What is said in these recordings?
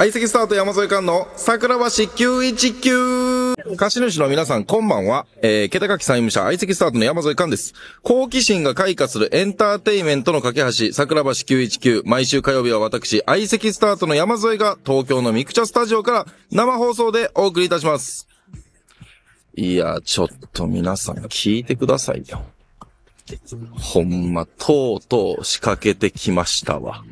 相席スタート山添館の桜橋919貸主の皆さん、こんばんは。えー、桁書き債務者、相席スタートの山添館です。好奇心が開花するエンターテイメントの架け橋、桜橋919。毎週火曜日は私、相席スタートの山添が、東京のミクチャスタジオから生放送でお送りいたします。いや、ちょっと皆さん聞いてくださいよ。ほんま、とうとう仕掛けてきましたわ。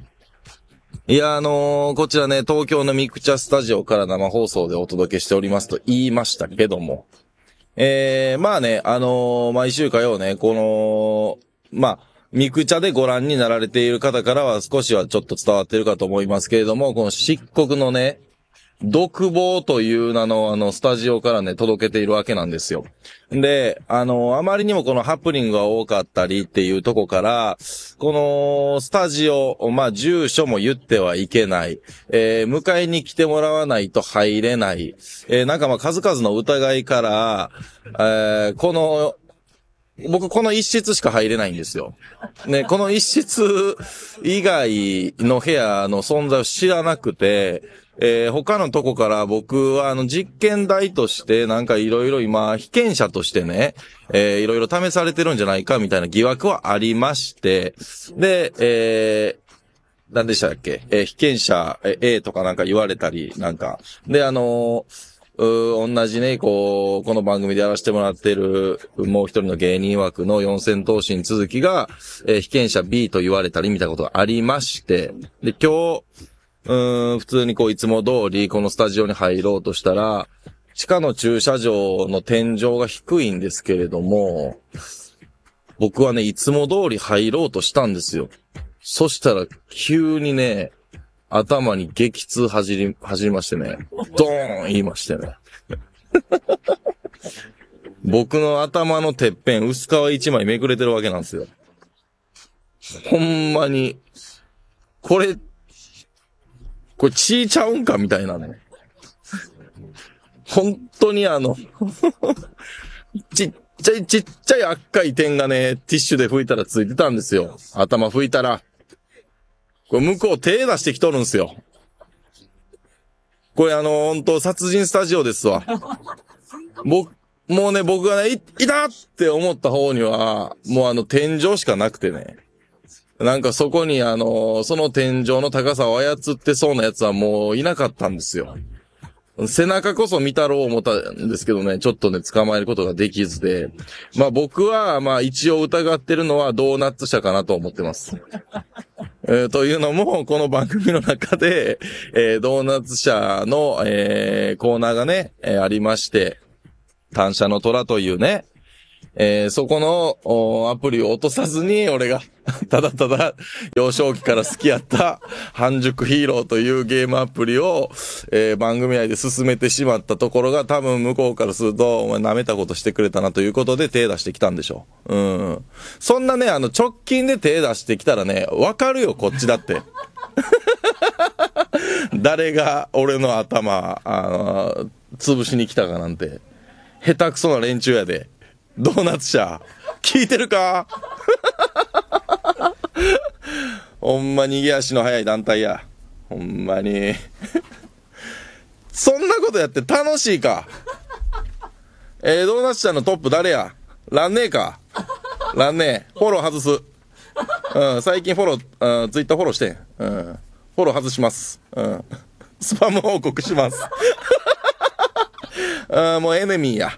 いや、あのー、こちらね、東京のミクチャスタジオから生放送でお届けしておりますと言いましたけども。えー、まあね、あのー、毎週火曜ね、この、まあ、ミクチャでご覧になられている方からは少しはちょっと伝わってるかと思いますけれども、この漆黒のね、独房という名のあの、スタジオからね、届けているわけなんですよ。で、あの、あまりにもこのハプニングが多かったりっていうとこから、この、スタジオ、まあ、住所も言ってはいけない、えー、迎えに来てもらわないと入れない、えー、なんかまあ、数々の疑いから、えー、この、僕、この一室しか入れないんですよ。ね、この一室以外の部屋の存在を知らなくて、えー、他のとこから僕はあの実験台としてなんかいろいろ今被験者としてね、えいろいろ試されてるんじゃないかみたいな疑惑はありまして、で、えー何でしたっけえー、被験者 A とかなんか言われたり、なんか。で、あのー、同じね、こう、この番組でやらせてもらってる、もう一人の芸人枠の四千頭身続きが、えー、被験者 B と言われたりみたいなことがありまして、で、今日、うん、普通にこう、いつも通り、このスタジオに入ろうとしたら、地下の駐車場の天井が低いんですけれども、僕はね、いつも通り入ろうとしたんですよ。そしたら、急にね、頭に激痛走り、走りましてね、ドーン言いましてね。僕の頭のてっぺん、薄皮一枚めくれてるわけなんですよ。ほんまに、これ、これちいちゃうんかみたいなね。本当にあのちっちゃいちっちゃい赤い点がね、ティッシュで拭いたらついてたんですよ。頭拭いたら。これ向こう手出してきとるんすよ。これあの、本当殺人スタジオですわ。僕、もうね、僕がね、い、いたって思った方には、もうあの、天井しかなくてね。なんかそこにあの、その天井の高さを操ってそうな奴はもういなかったんですよ。背中こそ見たろう思ったんですけどね、ちょっとね、捕まえることができずで。まあ僕は、まあ一応疑ってるのはドーナツ社かなと思ってます。えー、というのも、この番組の中で、えー、ドーナツ社の、えー、コーナーがね、えありまして、単車の虎というね、えー、そこのアプリを落とさずに、俺が ただただ幼少期から好きやった半熟ヒーローというゲームアプリを、えー、番組内で進めてしまったところが多分向こうからすると、お前舐めたことしてくれたなということで手出してきたんでしょう。うん。そんなね、あの直近で手出してきたらね、わかるよ、こっちだって。誰が俺の頭、あの、潰しに来たかなんて。下手くそな連中やで。ドーナツ社。聞いてるかほんま逃げ足の速い団体や。ほんまに。そんなことやって楽しいか。えー、ドーナツ社のトップ誰やランネーか。ランネー。フォロー外す。うん、最近フォロー、うん、ツイッターフォローしてん。うん。フォロー外します。うん。スパム報告します。うん、もうエネミーや。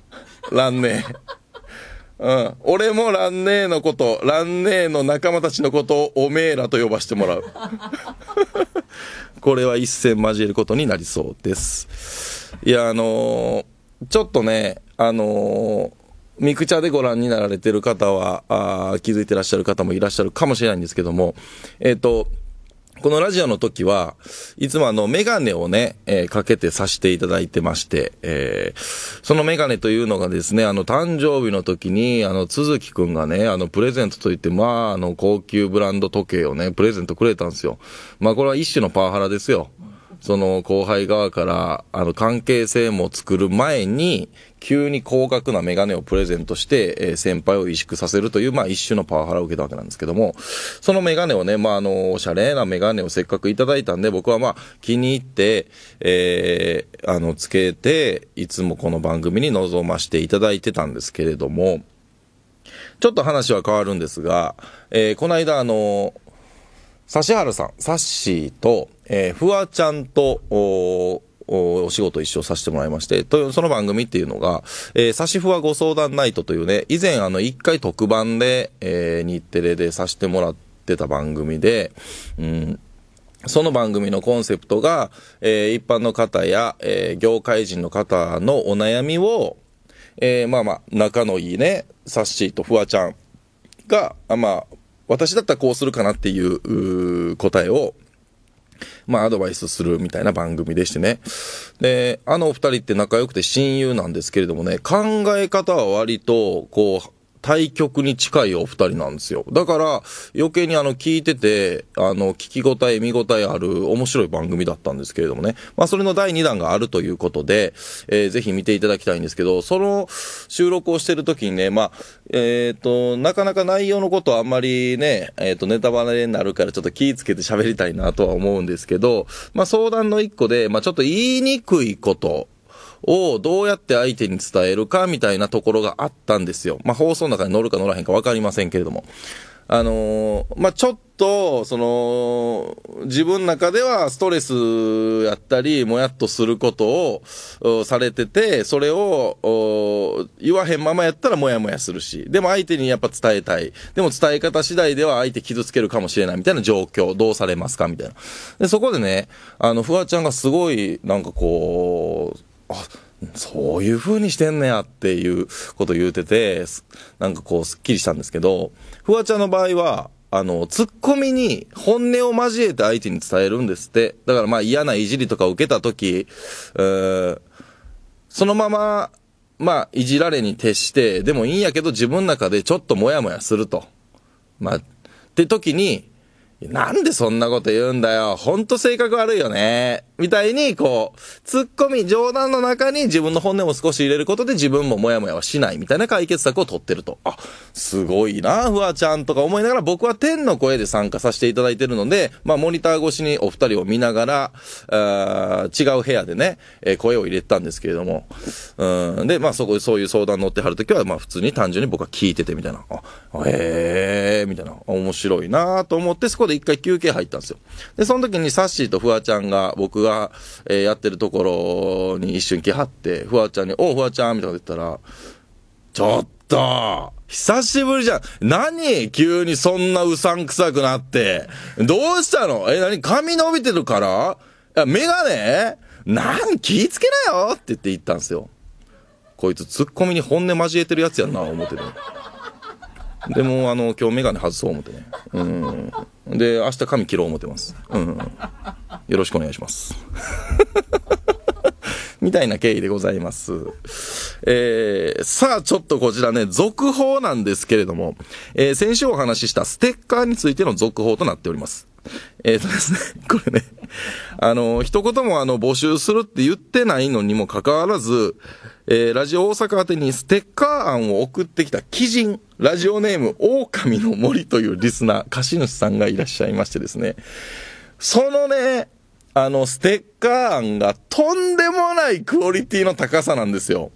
ランネー。うん。俺もランネーのこと、ランネーの仲間たちのことをおめえらと呼ばしてもらう。これは一戦交えることになりそうです。いや、あのー、ちょっとね、あのーミクチャでご覧になられてる方は、あ気づいてらっしゃる方もいらっしゃるかもしれないんですけども、えっ、ー、と、このラジオの時は、いつもあの、メガネをね、えー、かけてさせていただいてまして、えー、そのメガネというのがですね、あの、誕生日の時に、あの、鈴木くんがね、あの、プレゼントといって、まあ、あの、高級ブランド時計をね、プレゼントくれたんですよ。まあ、これは一種のパワハラですよ。その後輩側から、あの、関係性も作る前に、急に高額なメガネをプレゼントして、えー、先輩を萎縮させるという、まあ一種のパワハラを受けたわけなんですけども、そのメガネをね、まああの、おしゃれなメガネをせっかくいただいたんで、僕はまあ気に入って、えー、あの、つけて、いつもこの番組に臨ましていただいてたんですけれども、ちょっと話は変わるんですが、えー、この間あの、指原さん、サッシーと、えー、フワちゃんと、おお仕事一緒させてもらいまして、とその番組っていうのが、えー、サシフワご相談ナイトというね、以前あの一回特番で、えー、日テレでさせてもらってた番組で、うん、その番組のコンセプトが、えー、一般の方や、えー、業界人の方のお悩みを、えー、まあまあ、仲のいいね、サッシーとフワちゃんが、まあ、私だったらこうするかなっていう答えを、まあ、アドバイスするみたいな番組でしてね。で、あのお二人って仲良くて親友なんですけれどもね、考え方は割と、こう、対局に近いお二人なんですよ。だから、余計にあの、聞いてて、あの、聞き応え、見応えある面白い番組だったんですけれどもね。まあ、それの第2弾があるということで、えー、ぜひ見ていただきたいんですけど、その収録をしてる時にね、まあ、えっ、ー、と、なかなか内容のことはあんまりね、えっ、ー、と、ネタバレになるからちょっと気ぃつけて喋りたいなとは思うんですけど、まあ、相談の一個で、まあ、ちょっと言いにくいこと、をどうやって相手に伝えるかみたいなところがあったんですよ。まあ、放送の中に乗るか乗らへんか分かりませんけれども。あのー、まあ、ちょっと、その、自分の中ではストレスやったり、もやっとすることをされてて、それを言わへんままやったらもやもやするし、でも相手にやっぱ伝えたい。でも伝え方次第では相手傷つけるかもしれないみたいな状況、どうされますかみたいな。で、そこでね、あの、フワちゃんがすごい、なんかこう、あそういう風にしてんねやっていうこと言うてて、なんかこう、すっきりしたんですけど、フワちゃんの場合は、あの、ツッコミに本音を交えて相手に伝えるんですって。だからまあ嫌ないじりとか受けたとき、そのまま、まあ、いじられに徹して、でもいいんやけど自分の中でちょっともやもやすると。まあ、って時に、なんでそんなこと言うんだよ。ほんと性格悪いよね。みたいに、こう、突っ込み冗談の中に自分の本音を少し入れることで自分もモヤモヤはしないみたいな解決策を取ってると。あ、すごいな、フワちゃんとか思いながら僕は天の声で参加させていただいてるので、まあモニター越しにお二人を見ながら、違う部屋でね、えー、声を入れてたんですけれども。うん。で、まあそこ、そういう相談乗ってはるときは、まあ普通に単純に僕は聞いててみたいな。あ、へえー、みたいな。面白いなと思って、そこでで一回休憩入ったんですよ。で、その時にサッシーとフワちゃんが、僕が、えー、やってるところに一瞬来はって、フワちゃんに、おう、フワちゃんみたいなこと言ったら、ちょっと久しぶりじゃん。何急にそんなうさんくさくなって。どうしたのえ、何髪伸びてるからメガネ何気ぃつけなよって言って言ったんですよ。こいつツッコミに本音交えてるやつやんな、思ってて。でもあの今日眼鏡外そう思ってね、うん、で明日髪切ろう思ってます、うん、よろしくお願いします みたいな経緯でございます。えー、さあ、ちょっとこちらね、続報なんですけれども、えー、先週お話ししたステッカーについての続報となっております。えっ、ー、とですね、これね、あの、一言もあの、募集するって言ってないのにもかかわらず、えー、ラジオ大阪宛てにステッカー案を送ってきた鬼人、ラジオネーム、狼の森というリスナー、貸主さんがいらっしゃいましてですね、そのね、あの、ステッカー案がとんでもないクオリティの高さなんですよ。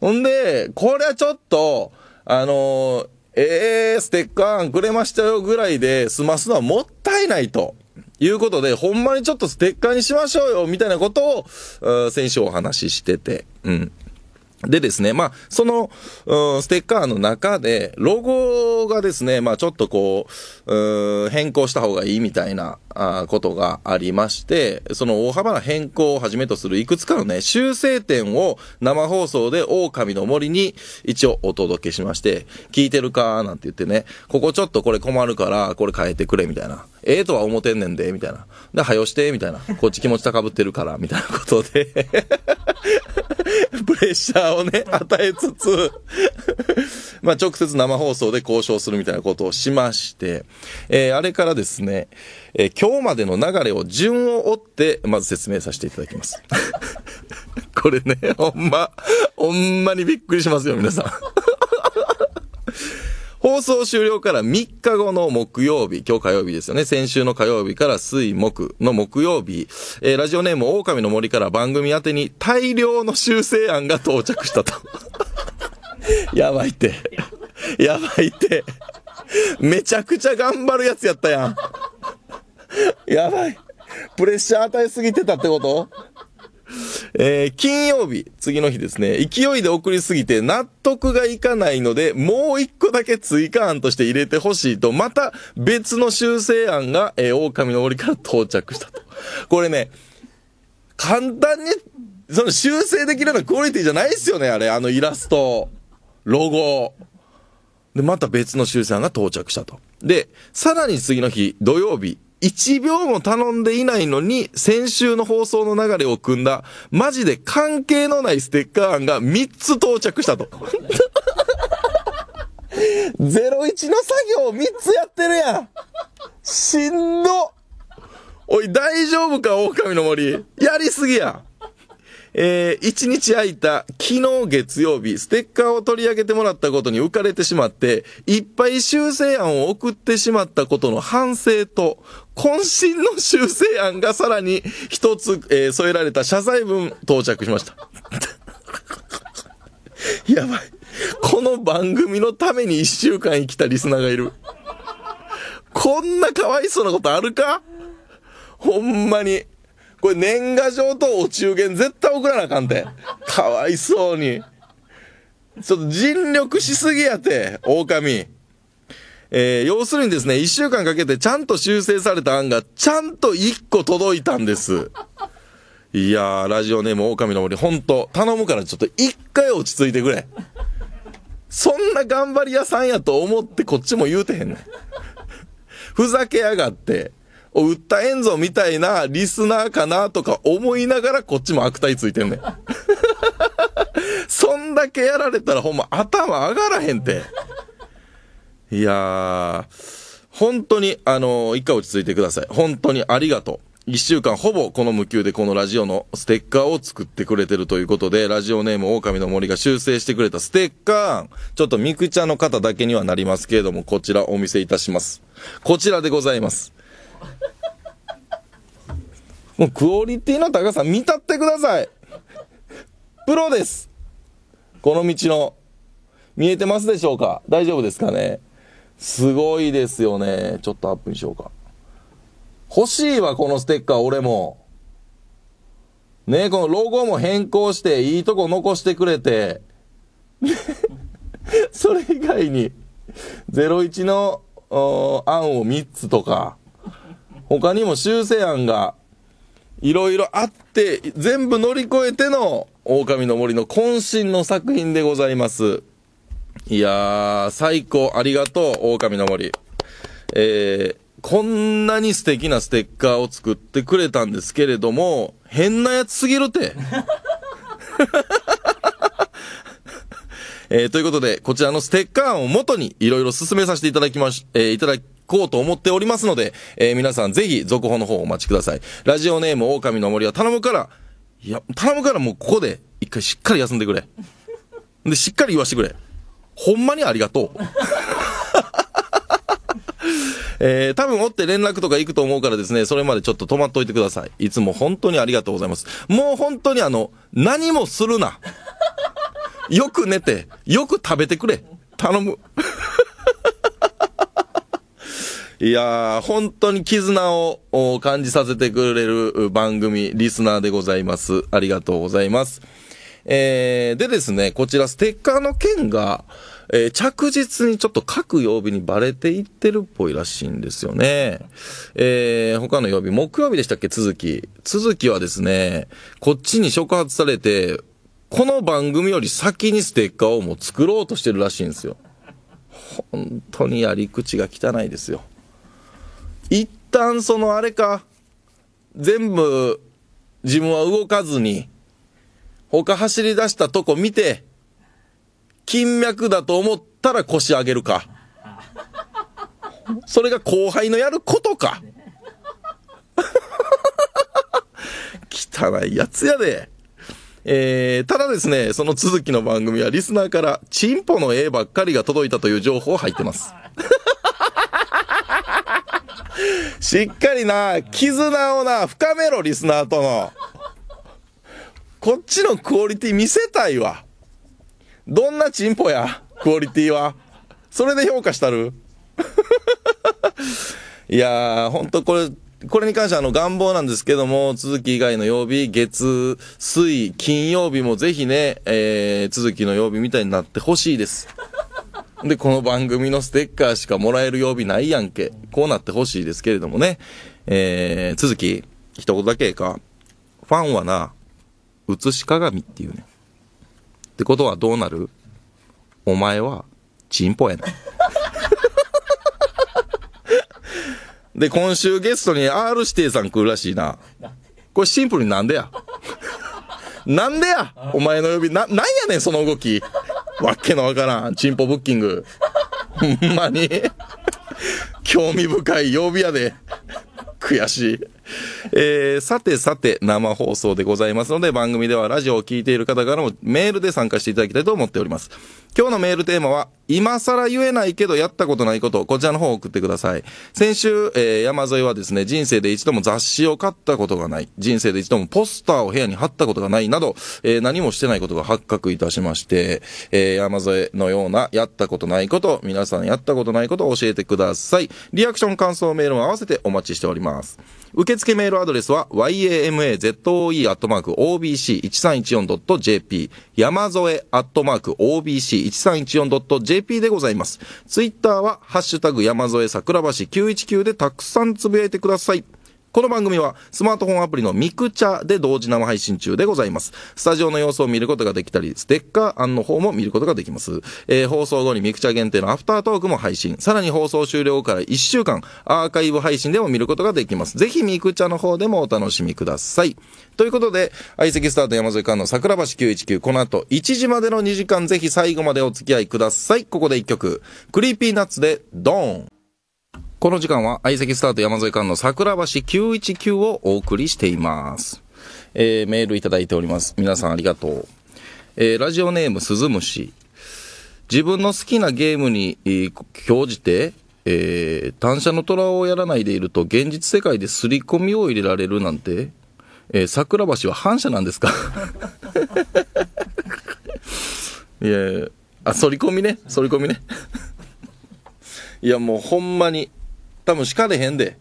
ほんで、これはちょっと、あのー、ええー、ステッカー案くれましたよぐらいで済ますのはもったいないと。いうことで、ほんまにちょっとステッカーにしましょうよ、みたいなことを、先週お話ししてて。うん。でですね、まあ、その、うん、ステッカーの中で、ロゴがですね、まあ、ちょっとこう、うん、変更した方がいいみたいな、あことがありまして、その大幅な変更をはじめとするいくつかのね、修正点を生放送で狼の森に一応お届けしまして、聞いてるかなんて言ってね、ここちょっとこれ困るから、これ変えてくれ、みたいな。ええー、とは思てんねんで、みたいな。で、はよして、みたいな。こっち気持ち高ぶってるから、みたいなことで プレッシャーをね、与えつつ まあ直接生放送で交渉するみたいなことをしまして、えー、あれからですね、えー、今日までの流れを順を追って、まず説明させていただきます。これね、ほんま、ほんまにびっくりしますよ、皆さん。放送終了から3日後の木曜日、今日火曜日ですよね。先週の火曜日から水木の木曜日、えー、ラジオネーム狼の森から番組宛に大量の修正案が到着したと。やばいって。やばいって。めちゃくちゃ頑張るやつやったやん。やばい。プレッシャー与えすぎてたってことえー、金曜日、次の日ですね、勢いで送りすぎて納得がいかないので、もう一個だけ追加案として入れてほしいと、また別の修正案が、えー、狼の檻から到着したと。これね、簡単に、その修正できるようなクオリティじゃないですよね、あれ、あのイラスト、ロゴ。で、また別の修正案が到着したと。で、さらに次の日、土曜日、1秒も頼んでいないのに、先週の放送の流れを組んだ、マジで関係のないステッカー案が3つ到着したと。01 の作業を3つやってるやん。しんど。おい、大丈夫か狼の森。やりすぎや。えー、一日空いた昨日月曜日、ステッカーを取り上げてもらったことに浮かれてしまって、いっぱい修正案を送ってしまったことの反省と、渾身の修正案がさらに一つ、えー、添えられた謝罪文到着しました。やばい。この番組のために一週間生きたリスナーがいる。こんなかわいそうなことあるかほんまに。これ年賀状とお中元絶対送らなあかんて。かわいそうに。ちょっと尽力しすぎやて、狼。えー、要するにですね、一週間かけてちゃんと修正された案が、ちゃんと一個届いたんです。いやー、ラジオネーム狼の森、ほんと、頼むからちょっと一回落ち着いてくれ。そんな頑張り屋さんやと思ってこっちも言うてへんねん。ふざけやがって。を売ったエみたいなリスナーかなとか思いながらこっちも悪態ついてんねん。そんだけやられたらほんま頭上がらへんて。いやー、本当に、あのー、一回落ち着いてください。本当にありがとう。一週間ほぼこの無給でこのラジオのステッカーを作ってくれてるということで、ラジオネーム狼の森が修正してくれたステッカーちょっとミクチャの方だけにはなりますけれども、こちらお見せいたします。こちらでございます。もうクオリティの高さ見立ってください。プロです。この道の。見えてますでしょうか大丈夫ですかねすごいですよね。ちょっとアップにしようか。欲しいわ、このステッカー、俺も。ねこのロゴも変更して、いいとこ残してくれて。それ以外に、01の案を3つとか。他にも修正案がいろいろあって、全部乗り越えての狼の森の渾身の作品でございます。いやー、最高ありがとう、狼の森。えー、こんなに素敵なステッカーを作ってくれたんですけれども、変なやつすぎるて。えー、ということで、こちらのステッカーを元にいろいろ進めさせていただきまし、えー、いただき、こうと思っておりますので、えー、皆さんぜひ続報の方お待ちください。ラジオネーム狼の森は頼むから、いや、頼むからもうここで一回しっかり休んでくれ。で、しっかり言わしてくれ。ほんまにありがとう。えー、多分おって連絡とか行くと思うからですね、それまでちょっと止まっといてください。いつも本当にありがとうございます。もう本当にあの、何もするな。よく寝て、よく食べてくれ。頼む。いやー、本当に絆を感じさせてくれる番組、リスナーでございます。ありがとうございます。えー、でですね、こちらステッカーの件が、えー、着実にちょっと各曜日にバレていってるっぽいらしいんですよね。えー、他の曜日、木曜日でしたっけ続き。続きはですね、こっちに触発されて、この番組より先にステッカーをもう作ろうとしてるらしいんですよ。本当にやり口が汚いですよ。一旦そのあれか、全部自分は動かずに、他走り出したとこ見て、金脈だと思ったら腰上げるか。それが後輩のやることか。汚いやつやで。えー、ただですね、その続きの番組はリスナーからチンポの絵ばっかりが届いたという情報入ってます。しっかりな、絆をな、深めろ、リスナーとの。こっちのクオリティ見せたいわ。どんなチンポや、クオリティは。それで評価したる いやー、ほんとこれ、これに関してはあの願望なんですけども、続き以外の曜日、月、水、金曜日もぜひね、えー、続きの曜日みたいになってほしいです。で、この番組のステッカーしかもらえる曜日ないやんけ。こうなってほしいですけれどもね。えー、続き、一言だけか。ファンはな、映し鏡っていうね。ってことはどうなるお前は、チンポやな。で、今週ゲストに R 指定さん来るらしいな。これシンプルになんでやなんでやお前の呼び、な、なんやねんその動き。わけのわからん。チンポブッキング。ほんまに興味深い曜日やで。悔しい。えー、さてさて生放送でございますので番組ではラジオを聴いている方からもメールで参加していただきたいと思っております。今日のメールテーマは今更言えないけどやったことないことこちらの方を送ってください。先週、えー、山添はですね人生で一度も雑誌を買ったことがない、人生で一度もポスターを部屋に貼ったことがないなど、えー、何もしてないことが発覚いたしまして、えー、山添のようなやったことないこと皆さんやったことないことを教えてください。リアクション感想メールも合わせてお待ちしております。おります。受付メールアドレスは yamazoe.obc1314.jp 山添 .obc1314.jp でございます。ツイッターはハッシュタグ山添桜橋919でたくさんつぶやいてください。この番組はスマートフォンアプリのミクチャで同時生配信中でございます。スタジオの様子を見ることができたり、ステッカー案の方も見ることができます。えー、放送後にミクチャ限定のアフタートークも配信。さらに放送終了から1週間、アーカイブ配信でも見ることができます。ぜひミクチャの方でもお楽しみください。ということで、相席スタート山添館の桜橋919、この後1時までの2時間ぜひ最後までお付き合いください。ここで1曲。クリーピーナッツでドーン。この時間は相席スタート山添館の桜橋919をお送りしています。えー、メールいただいております。皆さんありがとう。えー、ラジオネーム鈴虫。自分の好きなゲームに、えー、興じて、えー、単車の虎をやらないでいると現実世界で刷り込みを入れられるなんて、えー、桜橋は反射なんですか いやあ反り込みね反り込みね いやもうほんまに多分叱れへんで。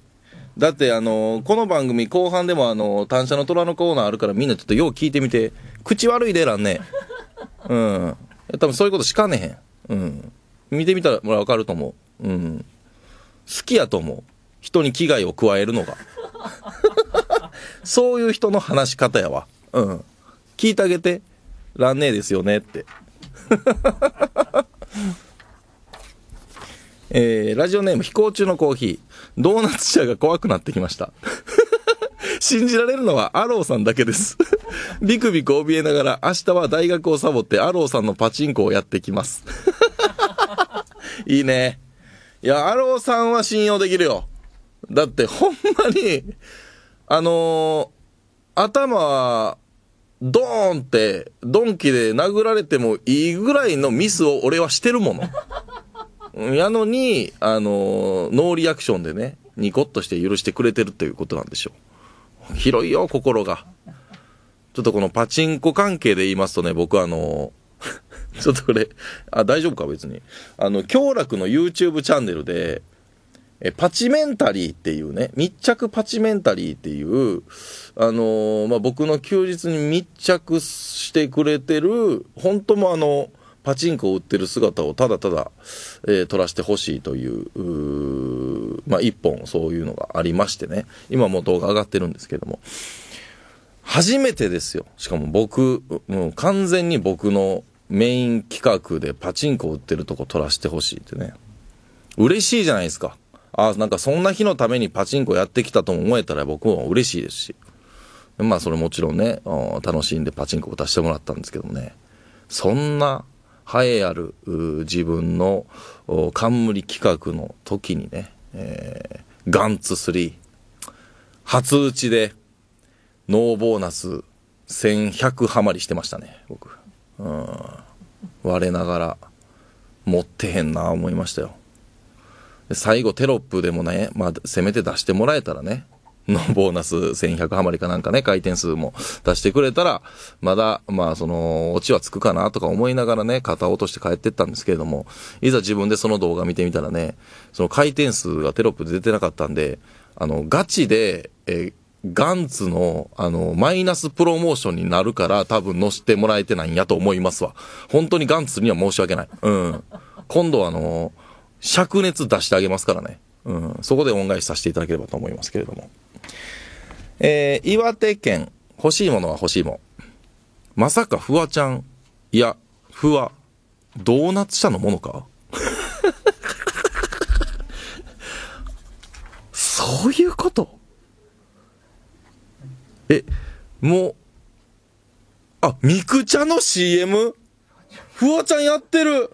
だってあのこの番組後半でもあの単車の虎のコーナーあるからみんなちょっとよう聞いてみて口悪いでらんねうん多分そういうことしかねへんうん見てみたら分かると思ううん好きやと思う人に危害を加えるのがそういう人の話し方やわうん聞いてあげてらんねえですよねってえー、ラジオネーム飛行中のコーヒー。ドーナツ社が怖くなってきました。信じられるのはアローさんだけです ビクビク怯えながら明日は大学をサボってアローさんのパチンコをやってきます いいね。いや、アローさんは信用できるよ。だってほんまに、あのー、頭ドーンって、ドンキで殴られてもいいぐらいのミスを俺はしてるもの。やのに、あの、ノーリアクションでね、ニコッとして許してくれてるということなんでしょう。広いよ、心が。ちょっとこのパチンコ関係で言いますとね、僕あの、ちょっとこれ、あ、大丈夫か別に。あの、京楽の YouTube チャンネルで、え、パチメンタリーっていうね、密着パチメンタリーっていう、あのー、まあ、僕の休日に密着してくれてる、本当もあの、パチンコを売ってる姿をただただ、えー、撮らせてほしいという、うまあ、一本そういうのがありましてね。今もう動画上がってるんですけども。初めてですよ。しかも僕、もう完全に僕のメイン企画でパチンコ売ってるとこ撮らせてほしいってね。嬉しいじゃないですか。あなんかそんな日のためにパチンコやってきたとも思えたら僕も嬉しいですし。まあそれもちろんね、楽しんでパチンコを出してもらったんですけどね。そんな栄えある自分の冠企画の時にね、えー、ガンツ3初打ちでノーボーナス1100ハマりしてましたね僕うん我ながら持ってへんな思いましたよ最後テロップでもね、まあ、せめて出してもらえたらねのボーナス1100余りかなんかね、回転数も出してくれたら、まだ、まあその、オチはつくかなとか思いながらね、肩を落として帰ってったんですけれども、いざ自分でその動画見てみたらね、その回転数がテロップで出てなかったんで、あの、ガチで、えガンツの、あの、マイナスプロモーションになるから、多分乗してもらえてないんやと思いますわ。本当にガンツには申し訳ない。うん。今度はあの、灼熱出してあげますからね。うん。そこで恩返しさせていただければと思いますけれども。えー、岩手県、欲しいものは欲しいもん。まさかフワちゃん、いや、フワ、ドーナツ社のものか そういうことえ、もう、あ、ミクチャの CM? フワちゃんやってる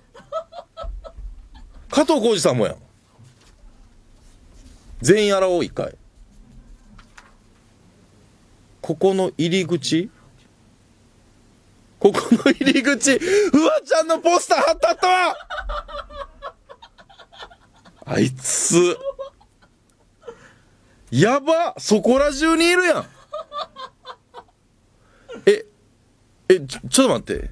加藤浩次さんもやん。全員やろう、一回。ここの入り口ここの入り口、フワちゃんのポスター貼ったったわあいつ。やばそこら中にいるやんえ、え、ちょ、ちょっと待って。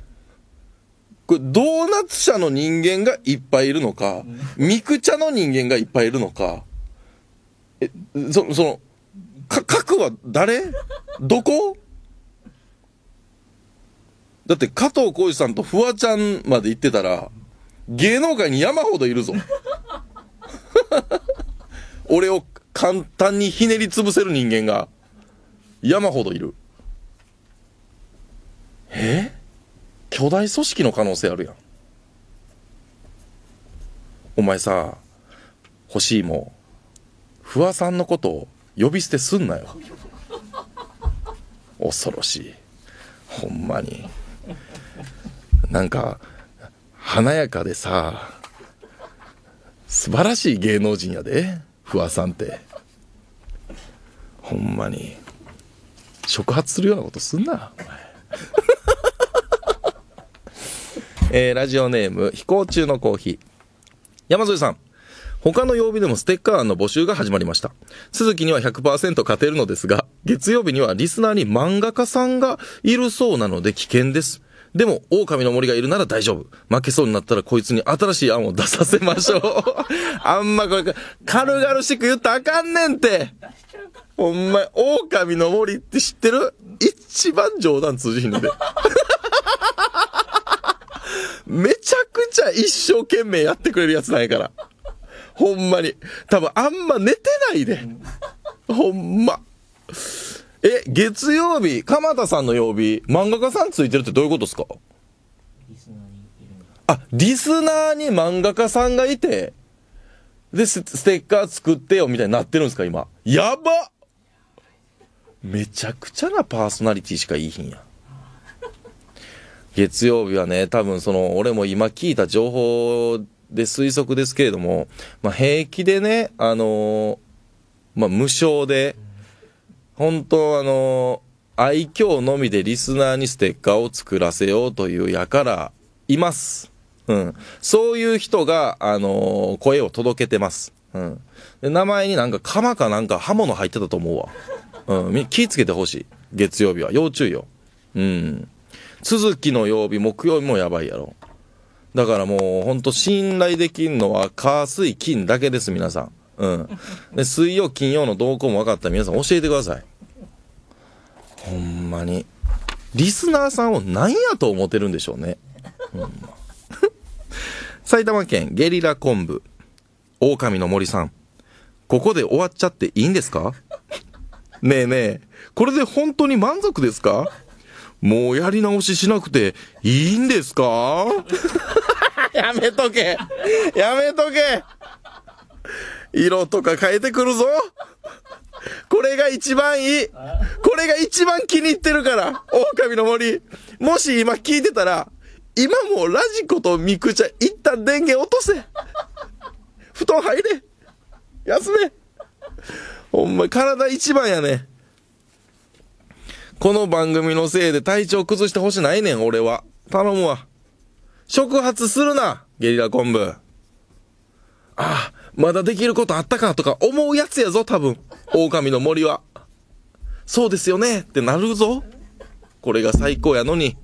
これ、ドーナツ社の人間がいっぱいいるのか、ミクチャの人間がいっぱいいるのか、え、そ、その、か核は誰どこだって加藤浩次さんとフワちゃんまで行ってたら芸能界に山ほどいるぞ 俺を簡単にひねり潰せる人間が山ほどいるえ巨大組織の可能性あるやんお前さ欲しいもん不さんのこと呼び捨てすんなよ恐ろしいほんまになんか華やかでさ素晴らしい芸能人やで不破さんってほんまに触発するようなことすんな えー、ラジオネーム飛行中のコーヒー山添さん他の曜日でもステッカー案の募集が始まりました。鈴木には100%勝てるのですが、月曜日にはリスナーに漫画家さんがいるそうなので危険です。でも、狼の森がいるなら大丈夫。負けそうになったらこいつに新しい案を出させましょう。あんまこれ、軽々しく言ったらあかんねんて。お前、狼の森って知ってる一番冗談通じひんので。めちゃくちゃ一生懸命やってくれるやつなんやから。ほんまに。多分あんま寝てないで。ほんま。え、月曜日、鎌田さんの曜日、漫画家さんついてるってどういうことですかあ、リスナーに漫画家さんがいて、で、ステッカー作ってよみたいになってるんですか、今。やばめちゃくちゃなパーソナリティしかいいひんや。月曜日はね、多分その、俺も今聞いた情報で、推測ですけれども、まあ、平気でね、あのー、まあ、無償で、本当あのー、愛嬌のみでリスナーにステッカーを作らせようというやからいます。うん。そういう人が、あのー、声を届けてます。うん。で、名前になんか鎌かなんか刃物入ってたと思うわ。うん。気ぃつけてほしい。月曜日は。要注意よ。うん。続きの曜日、木曜日もやばいやろ。だからもうほんと信頼できんのは火水金だけです皆さん。うん。で、水曜金曜の動向も分かったら皆さん教えてください。ほんまに。リスナーさんを何やと思ってるんでしょうね。ほんま、埼玉県ゲリラ昆布。狼の森さん。ここで終わっちゃっていいんですかねえねえ、これで本当に満足ですかもうやり直ししなくていいんですかやめとけ。やめとけ。色とか変えてくるぞ。これが一番いい。これが一番気に入ってるから。狼の森。もし今聞いてたら、今もラジコとミクチャ一旦電源落とせ。布団入れ。休め。ほんま、体一番やね。この番組のせいで体調崩してほしないねん、俺は。頼むわ。触発するなゲリラ昆布。ああ、まだできることあったかとか思うやつやぞ、多分。狼の森は。そうですよねってなるぞ。これが最高やのに。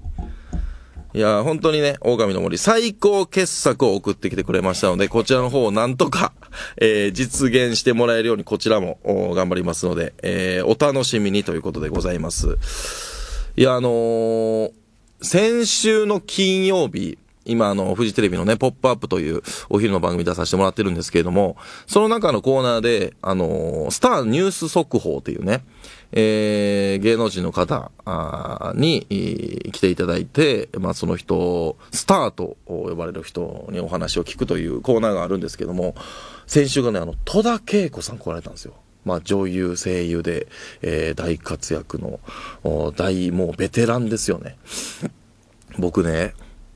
いや、本当にね、狼の森、最高傑作を送ってきてくれましたので、こちらの方をなんとか、えー、実現してもらえるように、こちらも頑張りますので、えー、お楽しみにということでございます。いや、あのー、先週の金曜日、今、あの、フジテレビのね、ポップアップというお昼の番組出させてもらってるんですけれども、その中のコーナーで、あのー、スターニュース速報というね、えー、芸能人の方に、来ていただいて、まあ、その人、スターと呼ばれる人にお話を聞くというコーナーがあるんですけども、先週がね、あの、戸田恵子さん来られたんですよ。まあ、女優、声優で、えー、大活躍の、大、もうベテランですよね。僕ね、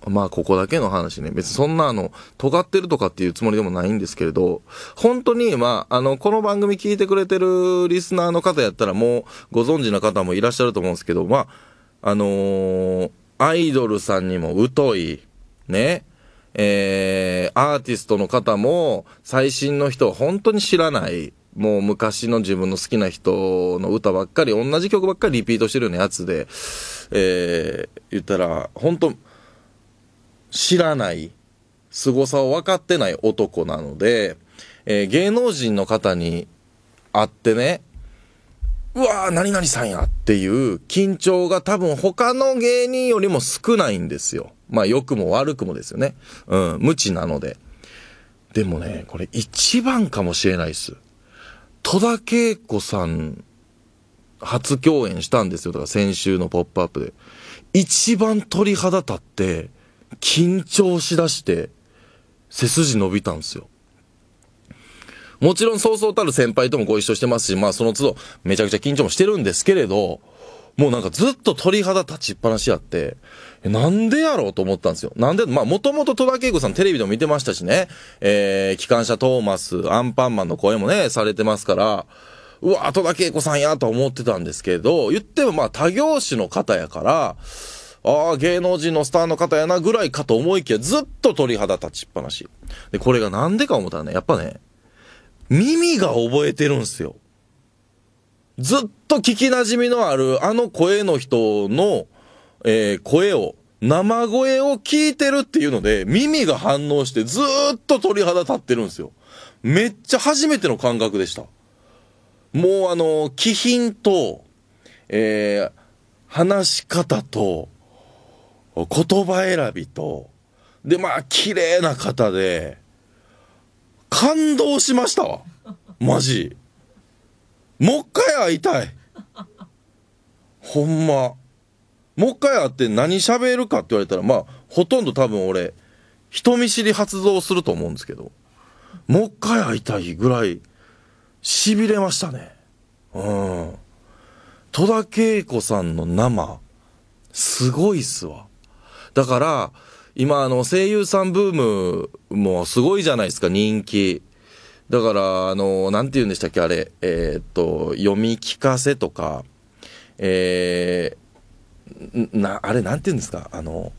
まあ、ここだけの話ね。別にそんな、あの、尖ってるとかっていうつもりでもないんですけれど、本当に、まあ、あの、この番組聞いてくれてるリスナーの方やったら、もう、ご存知の方もいらっしゃると思うんですけど、まあ、あのー、アイドルさんにも疎い、ね、えー、アーティストの方も、最新の人は本当に知らない。もう昔の自分の好きな人の歌ばっかり、同じ曲ばっかりリピートしてるようなやつで、えー、言ったら、本当知らない、凄さを分かってない男なので、えー、芸能人の方に会ってね、うわー、何々さんやっていう緊張が多分他の芸人よりも少ないんですよ。まあ良くも悪くもですよね。うん、無知なので。でもね、これ一番かもしれないです。戸田恵子さん、初共演したんですよ。だから先週のポップアップで。一番鳥肌立って、緊張しだして、背筋伸びたんですよ。もちろんそうそうたる先輩ともご一緒してますし、まあその都度めちゃくちゃ緊張もしてるんですけれど、もうなんかずっと鳥肌立ちっぱなしやって、なんでやろうと思ったんですよ。なんで、まあもともと戸田恵子さんテレビでも見てましたしね、えー、機関車トーマス、アンパンマンの声もね、されてますから、うわ、戸田恵子さんやと思ってたんですけど、言ってもまあ他業種の方やから、ああ、芸能人のスターの方やなぐらいかと思いきや、ずっと鳥肌立ちっぱなし。で、これがなんでか思ったらね、やっぱね、耳が覚えてるんすよ。ずっと聞き馴染みのある、あの声の人の、えー、声を、生声を聞いてるっていうので、耳が反応してずっと鳥肌立ってるんですよ。めっちゃ初めての感覚でした。もうあの、気品と、えー、話し方と、言葉選びと、で、まあ、綺麗な方で、感動しましたわ。マジ。もう一回会いたい。ほんま。もう一回会って何喋るかって言われたら、まあ、ほとんど多分俺、人見知り発動すると思うんですけど、もう一回会いたいぐらい、痺れましたね。うん。戸田恵子さんの生、すごいっすわ。だから、今あの声優さんブームもすごいじゃないですか、人気。だから、あの、なんて言うんでしたっけ、あれ、えー、っと、読み聞かせとか、えー、な、あれ、なんて言うんですか、あの、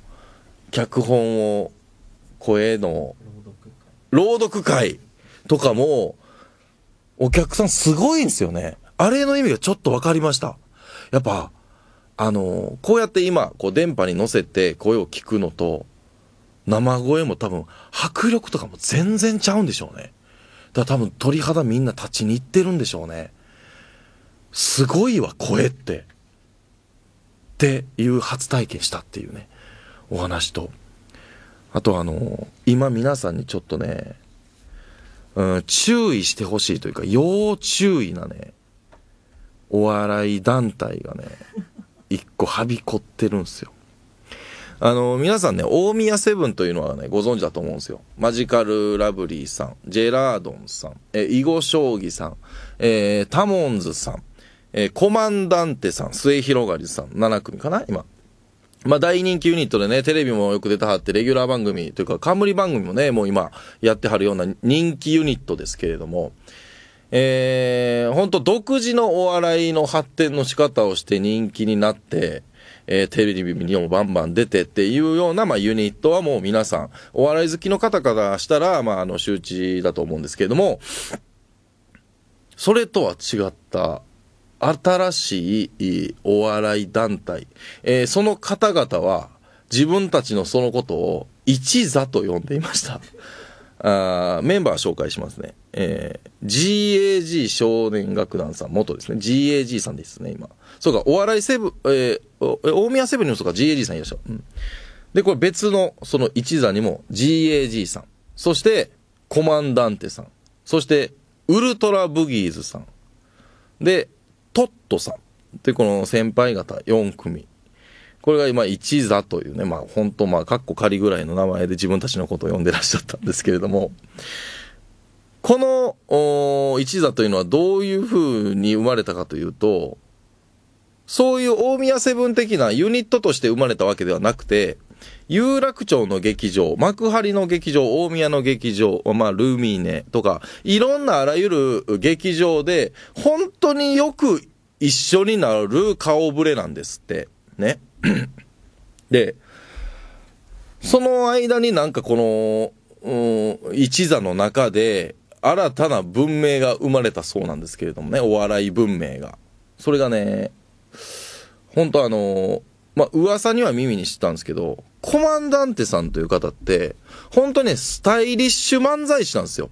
脚本を、声の、朗読会とかも、お客さんすごいんですよね。あれの意味がちょっとわかりました。やっぱ、あの、こうやって今、こう電波に乗せて声を聞くのと、生声も多分、迫力とかも全然ちゃうんでしょうね。だから多分鳥肌みんな立ちに行ってるんでしょうね。すごいわ、声って。っていう初体験したっていうね、お話と。あとあの、今皆さんにちょっとね、うん、注意してほしいというか、要注意なね、お笑い団体がね、一個はびこってるんですよ。あの、皆さんね、大宮セブンというのはね、ご存知だと思うんですよ。マジカルラブリーさん、ジェラードンさん、え、囲碁将棋さん、えー、タモンズさん、えー、コマンダンテさん、末広がりさん、7組かな今。まあ、大人気ユニットでね、テレビもよく出たはって、レギュラー番組というか、冠番組もね、もう今やってはるような人気ユニットですけれども、えー、本当独自のお笑いの発展の仕方をして人気になって、えー、テレビにもバンバン出てっていうような、まあ、ユニットはもう皆さん、お笑い好きの方からしたら、まあ、あの、周知だと思うんですけれども、それとは違った、新しいお笑い団体、えー、その方々は、自分たちのそのことを、一座と呼んでいました。あメンバー紹介しますね。えー、GAG 少年楽団さん、元ですね。GAG さんですね、今。そうか、お笑いセブ、えー、大宮セブンにもそうか、GAG さんいらっしゃる。うん。で、これ別の、その一座にも GAG さん。そして、コマンダンテさん。そして、ウルトラブギーズさん。で、トットさん。で、この先輩方4組。これが今一座というね、まあ本当まあカッコ仮ぐらいの名前で自分たちのことを呼んでらっしゃったんですけれども、この一座というのはどういうふうに生まれたかというと、そういう大宮セブン的なユニットとして生まれたわけではなくて、有楽町の劇場、幕張の劇場、大宮の劇場、まあ、ルーミーネとか、いろんなあらゆる劇場で、本当によく一緒になる顔ぶれなんですって。ね。で、その間になんかこの、うん、一座の中で、新たな文明が生まれたそうなんですけれどもね、お笑い文明が。それがね、本当あの、まあ、噂には耳にしてたんですけど、コマンダンテさんという方って、本当ね、スタイリッシュ漫才師なんですよ。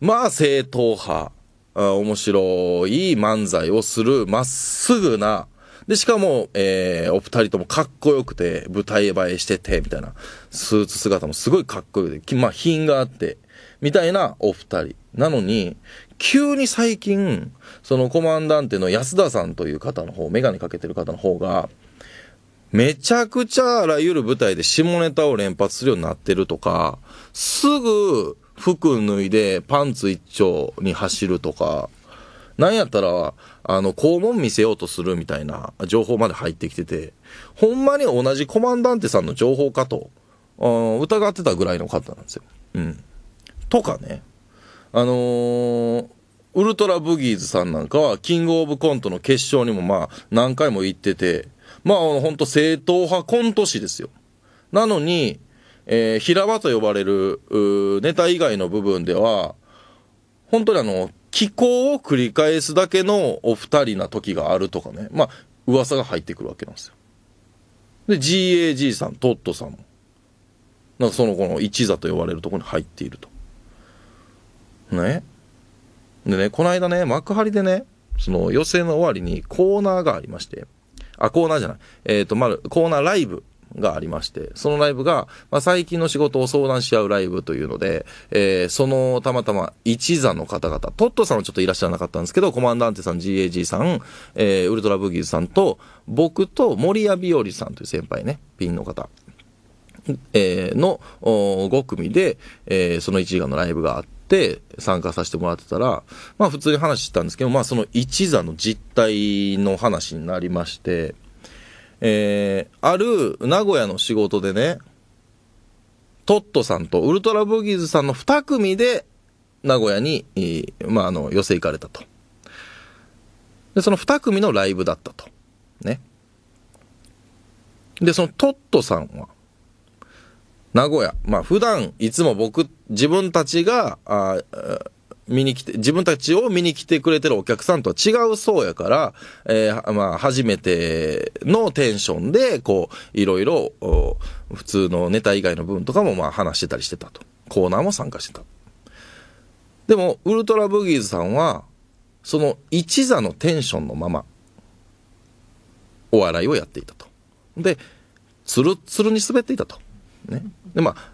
まあ、正統派、あ面白い漫才をする、まっすぐな、で、しかも、えー、お二人ともかっこよくて、舞台映えしてて、みたいな、スーツ姿もすごいかっこよくて、まあ、品があって、みたいなお二人。なのに、急に最近、そのコマンダンテの安田さんという方の方、メガネかけてる方の方が、めちゃくちゃあらゆる舞台で下ネタを連発するようになってるとか、すぐ服脱いでパンツ一丁に走るとか、なんやったら、あの、肛門見せようとするみたいな情報まで入ってきてて、ほんまに同じコマンダンテさんの情報かと、疑ってたぐらいの方なんですよ。うん。とかね、あのー、ウルトラブギーズさんなんかは、キングオブコントの決勝にもまあ、何回も行ってて、まあ、ほんと正統派コント師ですよ。なのに、えー、平場と呼ばれる、ネタ以外の部分では、本当にあの、気候を繰り返すだけのお二人な時があるとかね。まあ、噂が入ってくるわけなんですよ。で、GAG さん、トットさんも、なんかその子の一座と呼ばれるところに入っていると。ね。でね、この間ね、幕張でね、その予選の終わりにコーナーがありまして、あ、コーナーじゃない、えっ、ー、と、まあ、コーナーライブがありまして、そのライブが、まあ、最近の仕事を相談し合うライブというので、えー、そのたまたま一座の方々、トットさんはちょっといらっしゃらなかったんですけど、コマンダンテさん、GAG さん、えー、ウルトラブギーズさんと、僕と森谷日和さんという先輩ね、ピンの方。えー、の5組で、えー、その一座のライブがあって参加させてもらってたら、まあ普通に話してたんですけど、まあその一座の実態の話になりまして、えー、ある名古屋の仕事でね、トットさんとウルトラブギーズさんの2組で名古屋に、まあ、あの、寄せ行かれたと。で、その2組のライブだったと。ね。で、そのトットさんは、名古屋、まあ普段いつも僕、自分たちが、あ見に来て、自分たちを見に来てくれてるお客さんとは違うそうやから、えー、まあ、初めてのテンションで、こう、いろいろ、普通のネタ以外の部分とかもまあ話してたりしてたと。コーナーも参加してた。でも、ウルトラブギーズさんは、その一座のテンションのまま、お笑いをやっていたと。で、つるつるに滑っていたと。ね。で、まあ、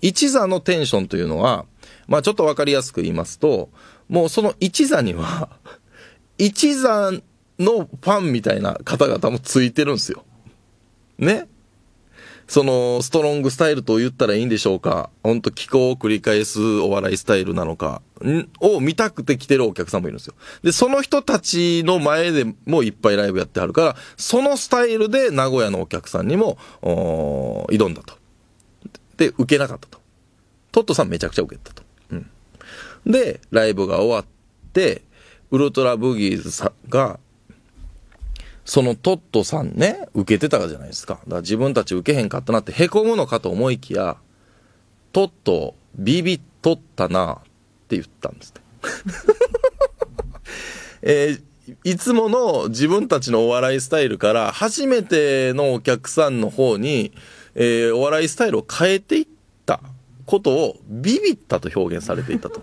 一座のテンションというのは、まあちょっとわかりやすく言いますと、もうその一座には、一座のファンみたいな方々もついてるんですよ。ねその、ストロングスタイルと言ったらいいんでしょうかほんと気候を繰り返すお笑いスタイルなのかを見たくて来てるお客さんもいるんですよ。で、その人たちの前でもいっぱいライブやってはるから、そのスタイルで名古屋のお客さんにも、挑んだと。で、受けなかったと。トットさんめちゃくちゃ受けたと。で、ライブが終わって、ウルトラブギーズさが、そのトットさんね、受けてたじゃないですか。だから自分たち受けへんかったなって凹むのかと思いきや、トット、ビビっとったなって言ったんですって。えー、いつもの自分たちのお笑いスタイルから、初めてのお客さんの方に、えー、お笑いスタイルを変えていったことをビビったと表現されていたと。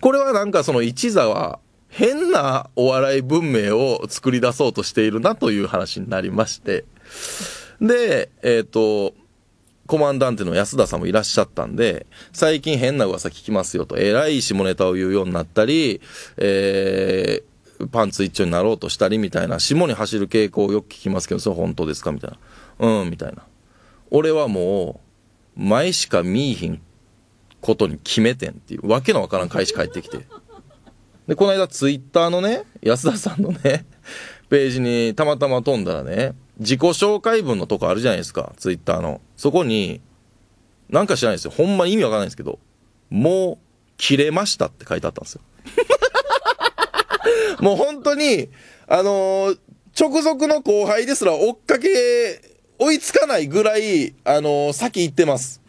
これはなんかその一座は変なお笑い文明を作り出そうとしているなという話になりまして。で、えっ、ー、と、コマンダンテの安田さんもいらっしゃったんで、最近変な噂聞きますよと、えらい下ネタを言うようになったり、えー、パンツ一丁になろうとしたりみたいな、下に走る傾向をよく聞きますけど、それ本当ですかみたいな。うん、みたいな。俺はもう、前しか見いひんことに決めてんっていうわけのわからん返し返ってきてでこの間ツイッターのね安田さんのね ページにたまたま飛んだらね自己紹介文のとこあるじゃないですかツイッターのそこになんか知らないですよほんまに意味わからないんですけどもう切れましたって書いてあったんですよ もう本当にあのー直属の後輩ですら追っかけ追いつかないぐらい、あのー、先行ってます。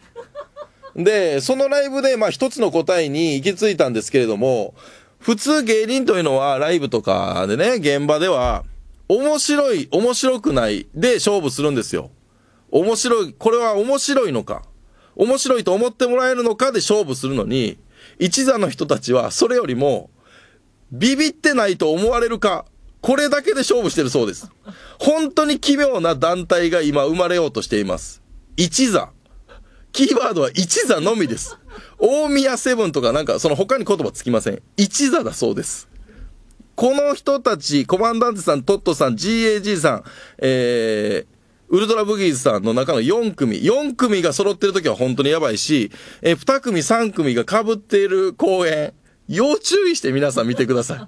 で、そのライブで、まあ、一つの答えに行き着いたんですけれども、普通芸人というのは、ライブとかでね、現場では、面白い、面白くないで勝負するんですよ。面白い、これは面白いのか、面白いと思ってもらえるのかで勝負するのに、一座の人たちは、それよりも、ビビってないと思われるか、これだけで勝負してるそうです。本当に奇妙な団体が今生まれようとしています。一座。キーワードは一座のみです。大宮セブンとかなんかその他に言葉つきません。一座だそうです。この人たち、コマンダンテさん、トットさん、GAG さん、えー、ウルトラブギーズさんの中の4組、4組が揃ってる時は本当にやばいし、えー、2組、3組が被っている公演、要注意して皆さん見てくださ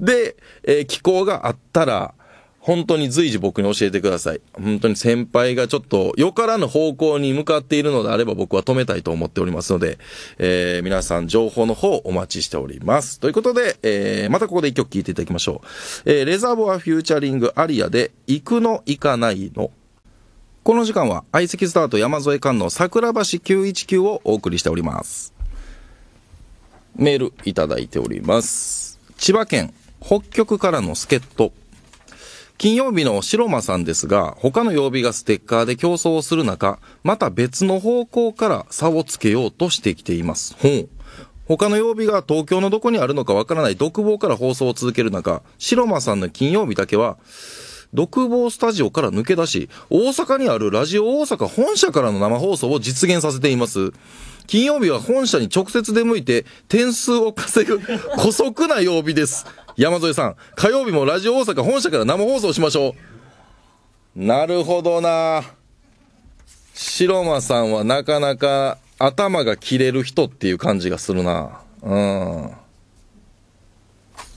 い。で、えー、気候があったら、本当に随時僕に教えてください。本当に先輩がちょっとよからぬ方向に向かっているのであれば僕は止めたいと思っておりますので、えー、皆さん情報の方お待ちしております。ということで、えー、またここで一曲聴いていただきましょう。えー、レザーボアフューチャリングアリアで、行くの行かないの。この時間は相席スタート山添館の桜橋919をお送りしております。メールいただいております。千葉県、北極からの助っ人。金曜日の白間さんですが、他の曜日がステッカーで競争をする中、また別の方向から差をつけようとしてきています。ほう。他の曜日が東京のどこにあるのかわからない独房から放送を続ける中、白間さんの金曜日だけは、独房スタジオから抜け出し、大阪にあるラジオ大阪本社からの生放送を実現させています。金曜日は本社に直接出向いて点数を稼ぐ、古 速な曜日です。山添さん、火曜日もラジオ大阪本社から生放送しましょう。なるほどな白間さんはなかなか頭が切れる人っていう感じがするなうん。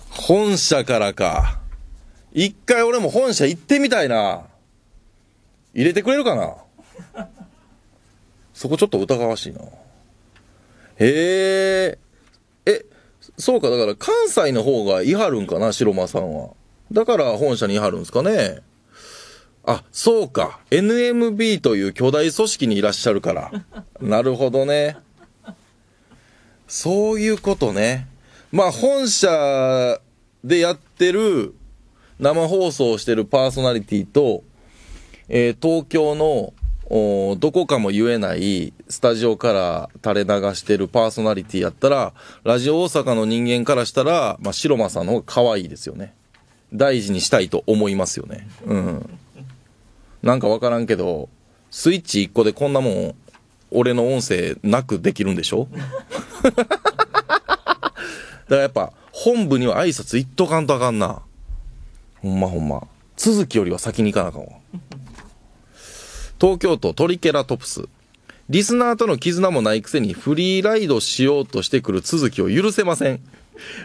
本社からか。一回俺も本社行ってみたいな。入れてくれるかなそこちょっと疑わしいな。へえ。え、そうか、だから関西の方がいはるんかな、白間さんは。だから本社にいはるんですかね。あ、そうか。NMB という巨大組織にいらっしゃるから。なるほどね。そういうことね。まあ、本社でやってる、生放送してるパーソナリティと、えー、東京のおどこかも言えないスタジオから垂れ流してるパーソナリティやったら、ラジオ大阪の人間からしたら、まあ、白間さんの方が可愛いですよね。大事にしたいと思いますよね。うん。なんかわからんけど、スイッチ1個でこんなもん、俺の音声なくできるんでしょ だからやっぱ、本部には挨拶言っとかんとあかんな。ほんまほんま。続きよりは先に行かなあかんわ。東京都トリケラトプス。リスナーとの絆もないくせにフリーライドしようとしてくる続きを許せません。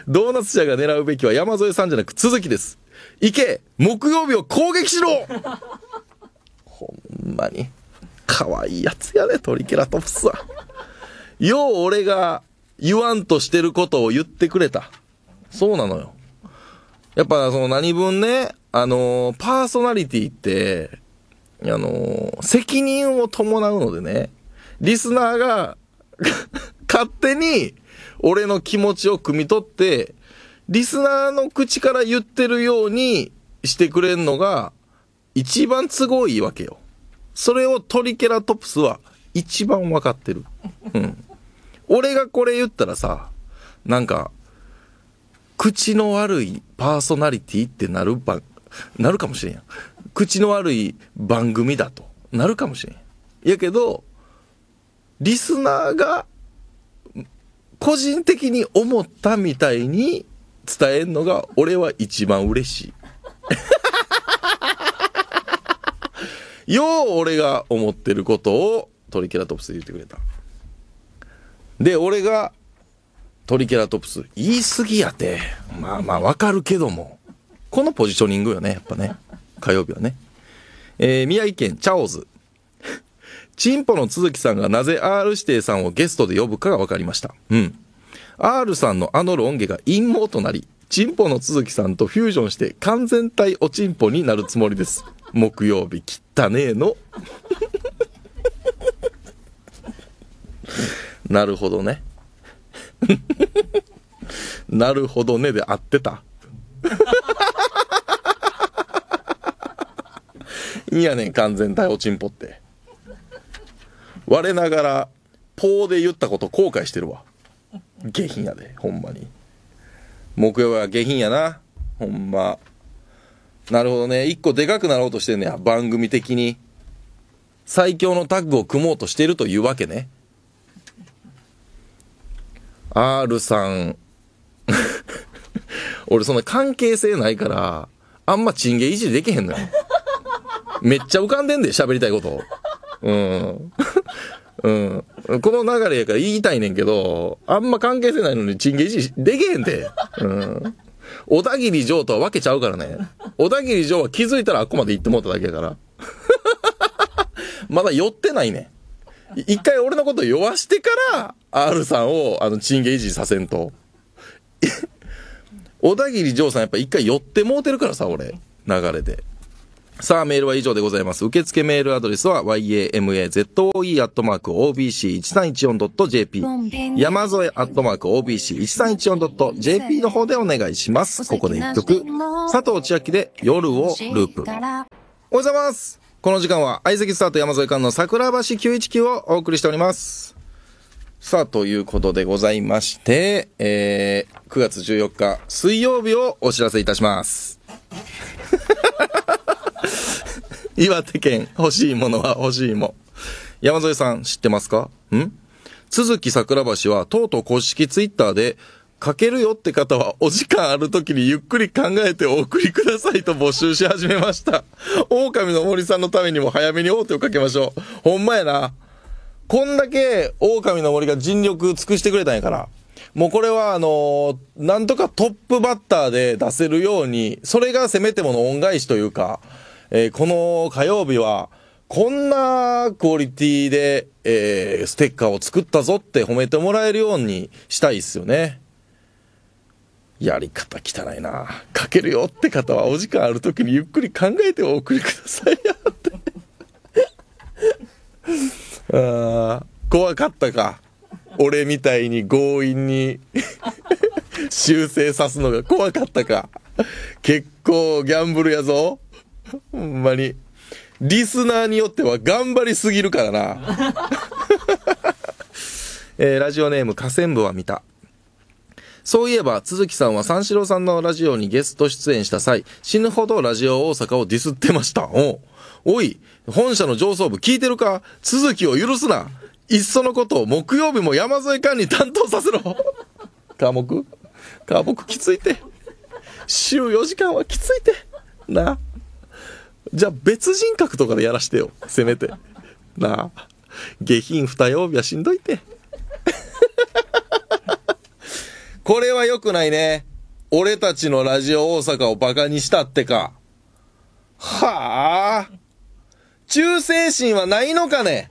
ドーナツ社が狙うべきは山添さんじゃなく続きです。行け木曜日を攻撃しろほんまに。可愛いやつやね、トリケラトプスは。よう俺が言わんとしてることを言ってくれた。そうなのよ。やっぱその何分ね、あのー、パーソナリティって、あのー、責任を伴うのでね、リスナーが 勝手に俺の気持ちを汲み取って、リスナーの口から言ってるようにしてくれんのが一番都合いいわけよ。それをトリケラトプスは一番わかってる。うん。俺がこれ言ったらさ、なんか、口の悪いパーソナリティってなるば、なるかもしれんやん。口の悪い番組だとなるかもしれん。やけど、リスナーが個人的に思ったみたいに伝えんのが俺は一番嬉しい。よう俺が思ってることをトリケラトプス言ってくれた。で、俺がトリケラトプス言い過ぎやて。まあまあわかるけども。このポジショニングよね、やっぱね。火曜日はね。えー、宮城県チャオズ。チンポの都築さんがなぜ R 指定さんをゲストで呼ぶかが分かりました。うん。R さんのあのロン毛が陰謀となり、チンポの都築さんとフュージョンして完全体おちんぽになるつもりです。木曜日切ったねえの。なるほどね。なるほどねで合ってた。いいやねん完全逮捕チンポって我ながらポーで言ったこと後悔してるわ下品やでほんまに木曜は下品やなほんまなるほどね一個でかくなろうとしてんねや番組的に最強のタッグを組もうとしてるというわけね R さん 俺そんな関係性ないからあんまチンゲ維持できへんのよめっちゃ浮かんでんで、喋りたいこと。うん。うん。この流れやから言いたいねんけど、あんま関係せないのにチンゲジでけへんで。うん。小田切城とは分けちゃうからね。小田切城は気づいたらあっこまで行ってもうただけやから。まだ寄ってないね。一回俺のこと酔わしてから、R さんを、あの、チンゲ維持させんと。小田切城さんやっぱ一回寄ってもうてるからさ、俺。流れで。さあ、メールは以上でございます。受付メールアドレスは yamazoe.obc1314.jp 山添 .obc1314.jp の方でお願いします。ここで一曲。佐藤千秋で夜をループ。おはようございます。この時間は相席スタート山添館の桜橋919をお送りしております。さあ、ということでございまして、えー、9月14日水曜日をお知らせいたします。岩手県、欲しいものは欲しいも。山添さん、知ってますかん鈴木桜橋は、とうとう公式ツイッターで、書けるよって方は、お時間ある時にゆっくり考えてお送りくださいと募集し始めました。狼の森さんのためにも早めに大手をかけましょう。ほんまやな。こんだけ狼の森が尽力尽くしてくれたんやから。もうこれはあのー、なんとかトップバッターで出せるように、それがせめてもの恩返しというか、えー、この火曜日は、こんなクオリティで、えー、ステッカーを作ったぞって褒めてもらえるようにしたいっすよね。やり方汚いな。書けるよって方はお時間ある時にゆっくり考えてお送りくださいよってあ怖かったか。俺みたいに強引に 修正さすのが怖かったか。結構ギャンブルやぞ。ほんまに。リスナーによっては頑張りすぎるからな。えー、ラジオネーム河川部は見た。そういえば、鈴木さんは三四郎さんのラジオにゲスト出演した際、死ぬほどラジオ大阪をディスってました。おおい、本社の上層部聞いてるか鈴木を許すないっそのことを木曜日も山添館に担当させろ 科目科目きついて。週4時間はきついて。な。じゃあ別人格とかでやらしてよ。せめて。なあ。下品二曜日はしんどいって。これは良くないね。俺たちのラジオ大阪をバカにしたってか。はあ。忠誠心はないのかね。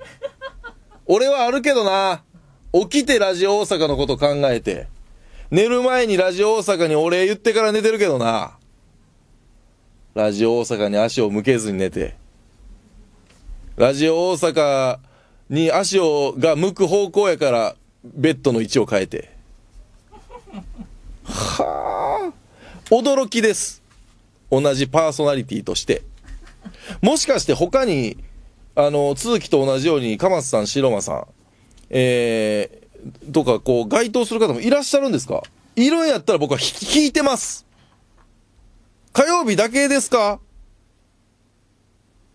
俺はあるけどな。起きてラジオ大阪のこと考えて。寝る前にラジオ大阪にお礼言ってから寝てるけどな。ラジオ大阪に足を向けずに寝て、ラジオ大阪に足を、が向く方向やから、ベッドの位置を変えて。はあ、驚きです。同じパーソナリティとして。もしかして他に、あの、続きと同じように、かまさん、白間さん、えー、とか、こう、該当する方もいらっしゃるんですかいるんやったら僕は引いてます。火曜日だけですか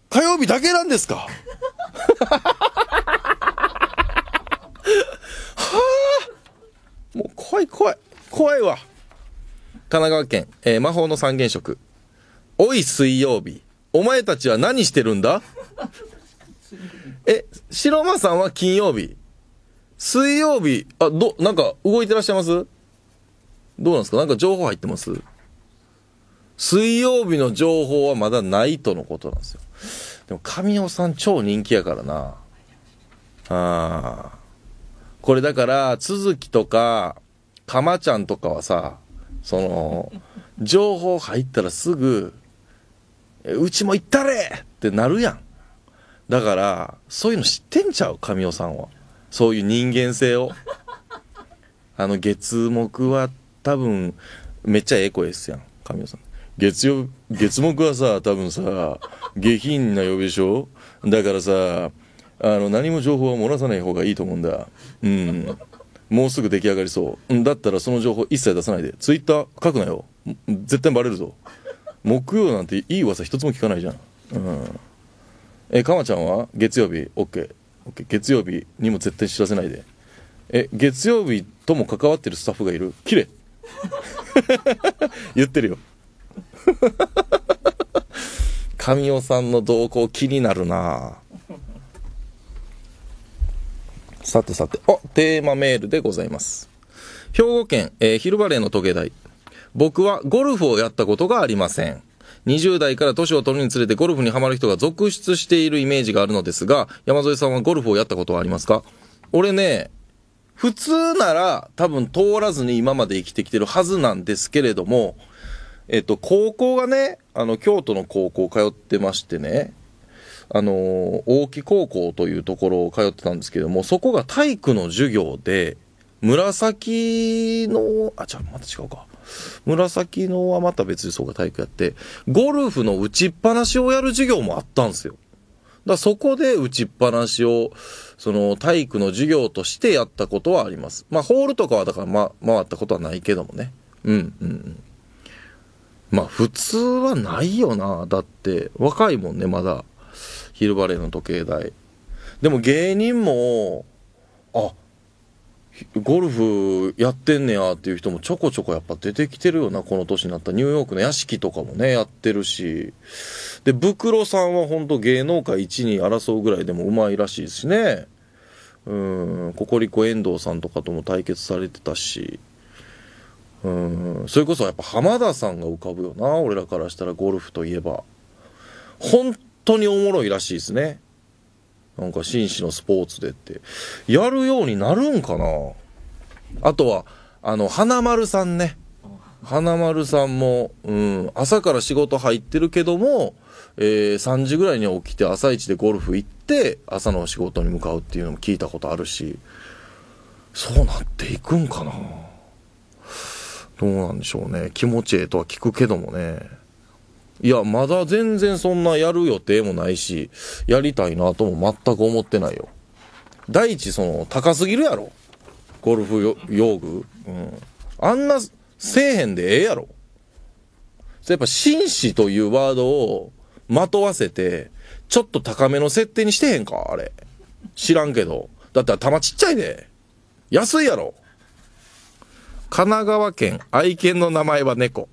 火曜日だけなんですか はあもう怖い怖い怖いわ神奈川県、えー、魔法の三原色おい水曜日お前たちは何してるんだえ白間さんは金曜日水曜日あどなんか動いてらっしゃいますどうなんですかなんか情報入ってます水曜日の情報はまだないとのことなんですよ。でも、神尾さん超人気やからな。ああ。これだから、続きとか、かまちゃんとかはさ、その、情報入ったらすぐ、うちも行ったれってなるやん。だから、そういうの知ってんちゃう神尾さんは。そういう人間性を。あの、月木は多分、めっちゃええ声ですやん、神尾さん。月曜月木はさ多分さ下品な曜日でしょだからさあの何も情報は漏らさない方がいいと思うんだうんもうすぐ出来上がりそうだったらその情報一切出さないでツイッター書くなよ絶対バレるぞ木曜なんていい噂一つも聞かないじゃんうんえかまちゃんは月曜日 OK, OK 月曜日にも絶対知らせないでえ月曜日とも関わってるスタッフがいるキレ 言ってるよ神尾さんの動向気になるなさてさて、おテーマメールでございます。兵庫県、えー、昼バレーの時計台。僕はゴルフをやったことがありません。20代から年を取るにつれてゴルフにハマる人が続出しているイメージがあるのですが、山添さんはゴルフをやったことはありますか俺ね、普通なら多分通らずに今まで生きてきてるはずなんですけれども、えっと、高校がね、あの、京都の高校通ってましてね、あの大木高校というところを通ってたんですけども、そこが体育の授業で、紫の、あ、じゃあまた違うか。紫のはまた別にそうか体育やって、ゴルフの打ちっぱなしをやる授業もあったんですよ。だそこで打ちっぱなしを、その体育の授業としてやったことはあります。まあホールとかはだからま、回ったことはないけどもね。うん、うん、うん。まあ普通はないよな。だって若いもんね、まだ。昼バレーの時計台。でも芸人も、あ、ゴルフやってんねやっていう人もちょこちょこやっぱ出てきてるよな、この年になった。ニューヨークの屋敷とかもね、やってるし。で、ブクロさんはほんと芸能界1、に争うぐらいでもうまいらしいですね。うん、ココリコ遠藤さんとかとも対決されてたし。うんそれこそやっぱ浜田さんが浮かぶよな俺らからしたらゴルフといえば本当におもろいらしいですねなんか紳士のスポーツでってやるようになるんかなあとはあの花丸さんね花丸さんも、うん、朝から仕事入ってるけども、えー、3時ぐらいに起きて朝一でゴルフ行って朝の仕事に向かうっていうのも聞いたことあるしそうなっていくんかなどうなんでしょうね気持ちええとは聞くけどもねいやまだ全然そんなやる予定もないしやりたいなとも全く思ってないよ第一その高すぎるやろゴルフ用具、うん、あんなせえへんでええやろやっぱ紳士というワードをまとわせてちょっと高めの設定にしてへんかあれ知らんけどだったら玉ちっちゃいで安いやろ神奈川県、愛犬の名前は猫。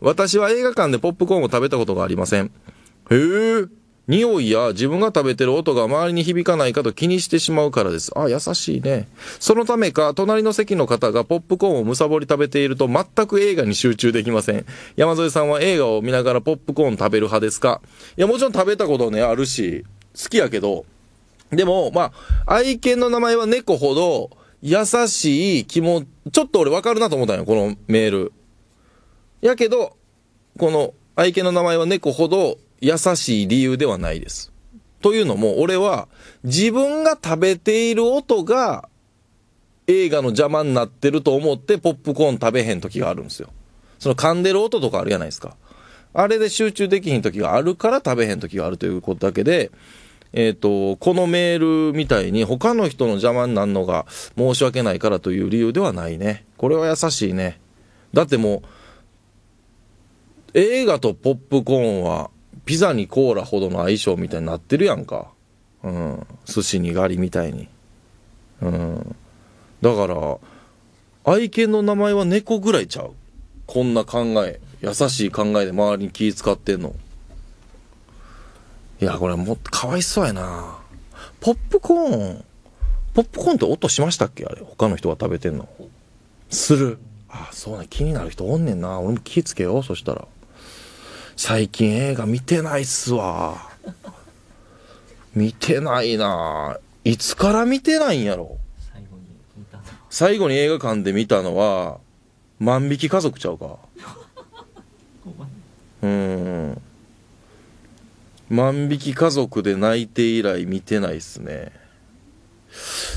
私は映画館でポップコーンを食べたことがありません。へえ。匂いや自分が食べてる音が周りに響かないかと気にしてしまうからです。あ、優しいね。そのためか、隣の席の方がポップコーンをむさぼり食べていると全く映画に集中できません。山添さんは映画を見ながらポップコーン食べる派ですかいや、もちろん食べたことね、あるし、好きやけど。でも、まあ、愛犬の名前は猫ほど、優しい気も、ちょっと俺わかるなと思ったんよ、このメール。やけど、この愛犬の名前は猫ほど優しい理由ではないです。というのも、俺は自分が食べている音が映画の邪魔になってると思ってポップコーン食べへん時があるんですよ。その噛んでる音とかあるじゃないですか。あれで集中できひん時があるから食べへん時があるということだけで、えっ、と、このメールみたいに他の人の邪魔になるのが申し訳ないからという理由ではないね。これは優しいね。だってもう、映画とポップコーンはピザにコーラほどの相性みたいになってるやんか。うん。寿司にガリみたいに。うん。だから、愛犬の名前は猫ぐらいちゃう。こんな考え。優しい考えで周りに気使ってんの。いや、これもっとかわいそうやなポップコーン、ポップコーンって音しましたっけあれ。他の人が食べてんの。する。あ、そうね。気になる人おんねんな。俺も気ぃつけよう。そしたら。最近映画見てないっすわ。見てないないつから見てないんやろ。最後に映画館で見たのは、万引き家族ちゃうか。うん。万引き家族で泣いて以来見てないっすね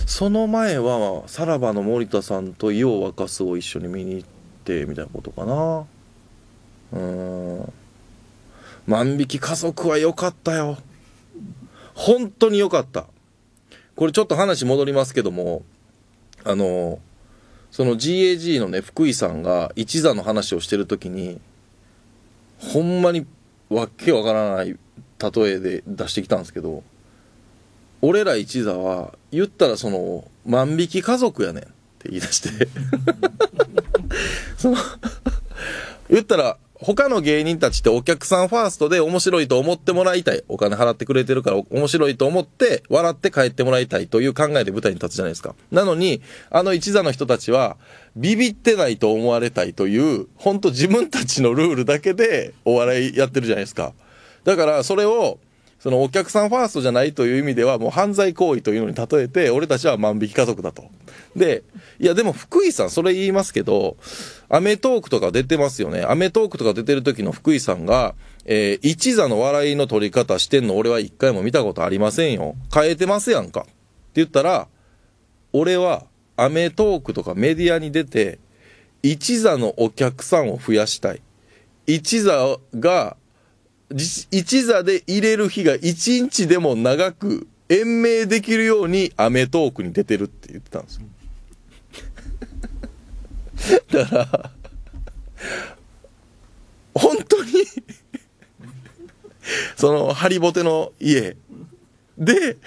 その前はさらばの森田さんと伊を沸かすを一緒に見に行ってみたいなことかなうん万引き家族は良かったよ本当に良かったこれちょっと話戻りますけどもあのその GAG のね福井さんが一座の話をしてる時にほんまにわけわからない例えで出してきたんですけど俺ら一座は言ったらその万引き家族やねんって言い出して その言ったら他の芸人たちってお客さんファーストで面白いと思ってもらいたい。お金払ってくれてるから面白いと思って笑って帰ってもらいたいという考えで舞台に立つじゃないですか。なのに、あの一座の人たちはビビってないと思われたいという、ほんと自分たちのルールだけでお笑いやってるじゃないですか。だからそれをそのお客さんファーストじゃないという意味ではもう犯罪行為というのに例えて俺たちは万引き家族だと。で、いやでも福井さんそれ言いますけど、アメトークとか出てますよね。アメトークとか出てる時の福井さんが、えー、一座の笑いの取り方してんの俺は一回も見たことありませんよ。変えてますやんか。って言ったら、俺はアメトークとかメディアに出て、一座のお客さんを増やしたい。一座が一座で入れる日が一日でも長く延命できるようにアメトークに出てるって言ってたんですよ。だから、本当にその、ハリボテの家で、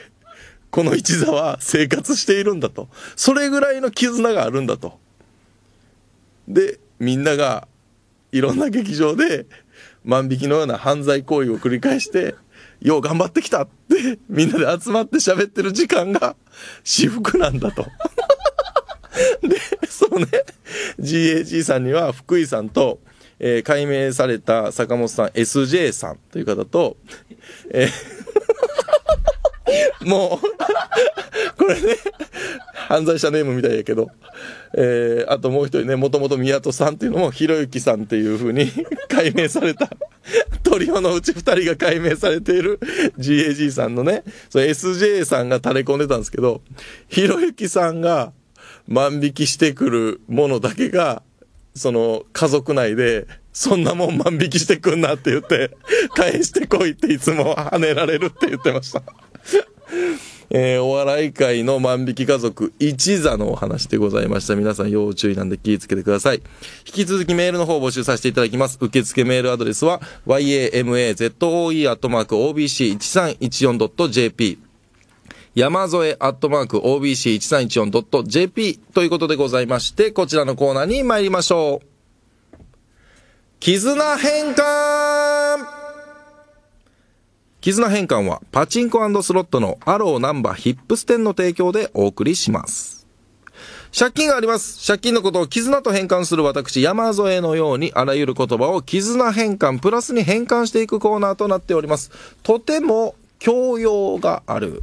この一座は生活しているんだと。それぐらいの絆があるんだと。で、みんなが、いろんな劇場で、万引きのような犯罪行為を繰り返して、よう頑張ってきたって、みんなで集まって喋ってる時間が、私服なんだと。で、そうね、GAG さんには、福井さんと、えー、解明された坂本さん、SJ さんという方と、えー、もう、これね、犯罪者ネームみたいやけど。えー、あともう一人ね、もともと宮戸さんっていうのも、ひろゆきさんっていうふうに解 明された。トリオのうち二人が解明されている GAG さんのね、そ SJ さんが垂れ込んでたんですけど、ひろゆきさんが万引きしてくるものだけが、その家族内で、そんなもん万引きしてくんなって言って、返してこいっていつも跳ねられるって言ってました。えー、お笑い界の万引き家族一座のお話でございました。皆さん要注意なんで気をつけてください。引き続きメールの方を募集させていただきます。受付メールアドレスは yamazoe.obc1314.jp 山添アットマーク OBC1314.jp ということでございまして、こちらのコーナーに参りましょう。絆変換絆変換はパチンコスロットのアローナンバーヒップスンの提供でお送りします。借金があります。借金のことを絆と変換する私、山添のようにあらゆる言葉を絆変換プラスに変換していくコーナーとなっております。とても教養がある、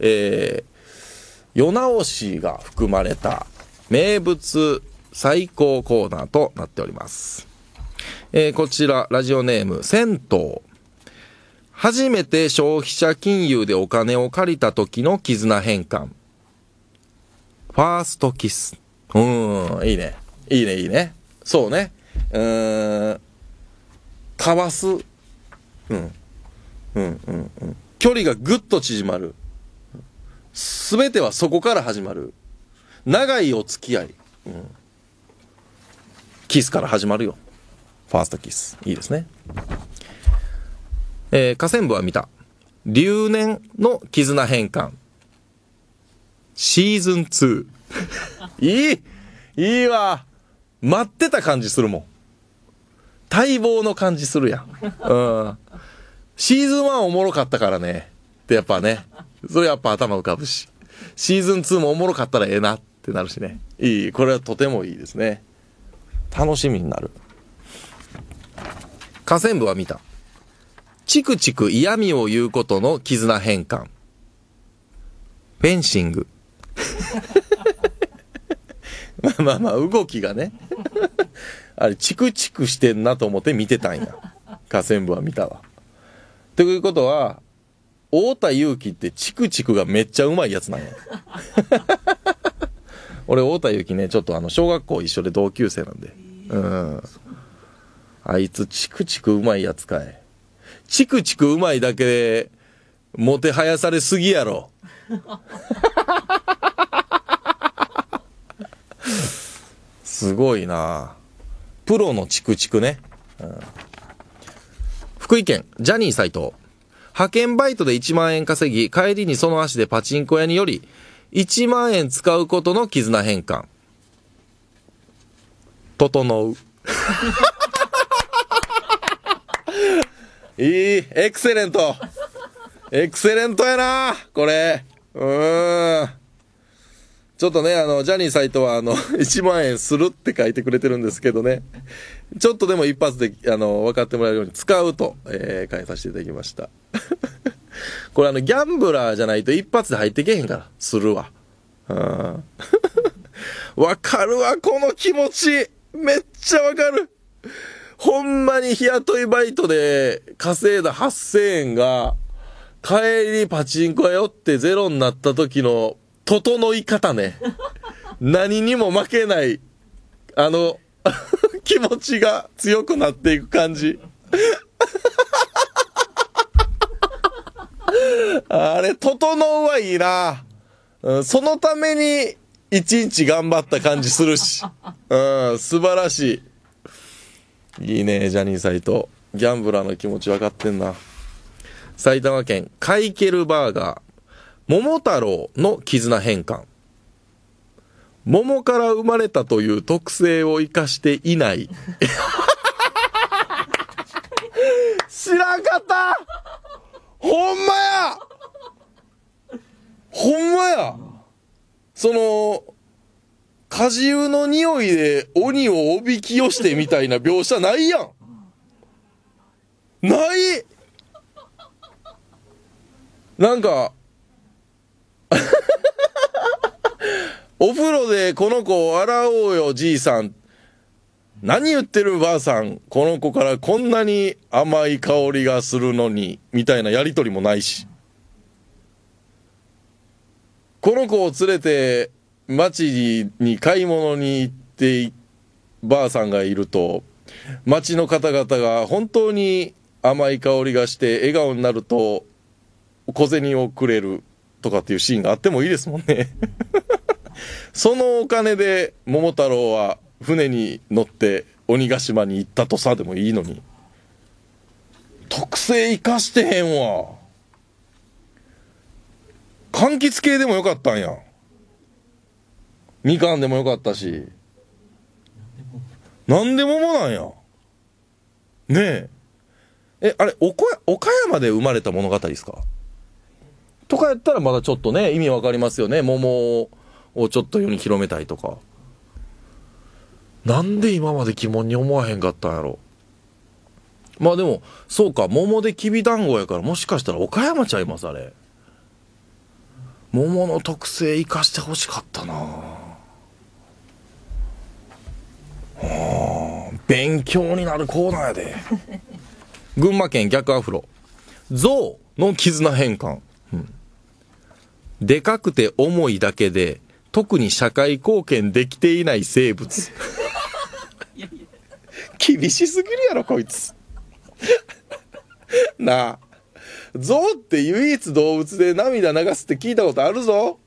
えー、世直しが含まれた名物最高コーナーとなっております。えー、こちら、ラジオネーム、銭湯初めて消費者金融でお金を借りた時の絆変換。ファーストキス。うん、いいね。いいね、いいね。そうね。うーん。交わす。うん。うん、うん、うん。距離がぐっと縮まる。すべてはそこから始まる。長いお付き合い。うん。キスから始まるよ。ファーストキス。いいですね。えー、河川部は見た。留年の絆変換。シーズン2。いいいいわ待ってた感じするもん。待望の感じするやん。うん。シーズン1おもろかったからね。ってやっぱね。それやっぱ頭浮かぶし。シーズン2もおもろかったらええなってなるしね。いい。これはとてもいいですね。楽しみになる。河川部は見た。チクチク嫌味を言うことの絆変換。フェンシング。まあまあまあ、動きがね。あれ、チクチクしてんなと思って見てたんや。河川部は見たわ。ということは、太田祐希ってチクチクがめっちゃうまいやつなんや。俺、太田祐希ね、ちょっとあの、小学校一緒で同級生なんで。うん。あいつ、チクチクうまいやつかい。チクチクうまいだけで、もてはやされすぎやろ。すごいなプロのチクチクね。うん、福井県、ジャニー斎藤。派遣バイトで1万円稼ぎ、帰りにその足でパチンコ屋により、1万円使うことの絆変換。整う。いい、エクセレント。エクセレントやなこれ。うーん。ちょっとね、あの、ジャニーサイトは、あの、1 万円するって書いてくれてるんですけどね。ちょっとでも一発で、あの、分かってもらえるように使うと、えー、変えさせていただきました。これあの、ギャンブラーじゃないと一発で入ってけへんから、するわ。うん。わかるわ、この気持ち。めっちゃわかる。ほんまに日雇いバイトで稼いだ8000円が、帰りパチンコ屋寄ってゼロになった時の、整い方ね。何にも負けない、あの、気持ちが強くなっていく感じ。あれ、整うはいいな。うん、そのために、一日頑張った感じするし。うん、素晴らしい。いいね、ジャニーサイト。ギャンブラーの気持ち分かってんな。埼玉県、カイケルバーガー、桃太郎の絆変換。桃から生まれたという特性を生かしていない。知らんかったほんまやほんまやその、果汁の匂いで鬼をおびき寄してみたいな描写ないやん。ないなんかお風呂でこの子を洗おうよ、じいさん。何言ってるばあさん。この子からこんなに甘い香りがするのに、みたいなやりとりもないし。この子を連れて町に買い物に行ってばあさんがいると町の方々が本当に甘い香りがして笑顔になると小銭をくれるとかっていうシーンがあってもいいですもんね そのお金で桃太郎は船に乗って鬼ヶ島に行ったとさでもいいのに特性生かしてへんわ柑橘系でもよかったんやみかんでもよかったし。なんでももなんや。ねえ。え、あれ、おこ岡山で生まれた物語ですかとかやったらまだちょっとね、意味わかりますよね。桃をちょっと世に広めたいとか。なんで今まで疑問に思わへんかったんやろ。まあでも、そうか、桃できびだんごやから、もしかしたら岡山ちゃいます、あれ。桃の特性生かしてほしかったなぁ。勉強になるコーナーやで。群馬県逆アフロ。象の絆変換、うん、でかくて重いだけで、特に社会貢献できていない生物。厳しすぎるやろ、こいつ。なあ。象って唯一動物で涙流すって聞いたことあるぞ。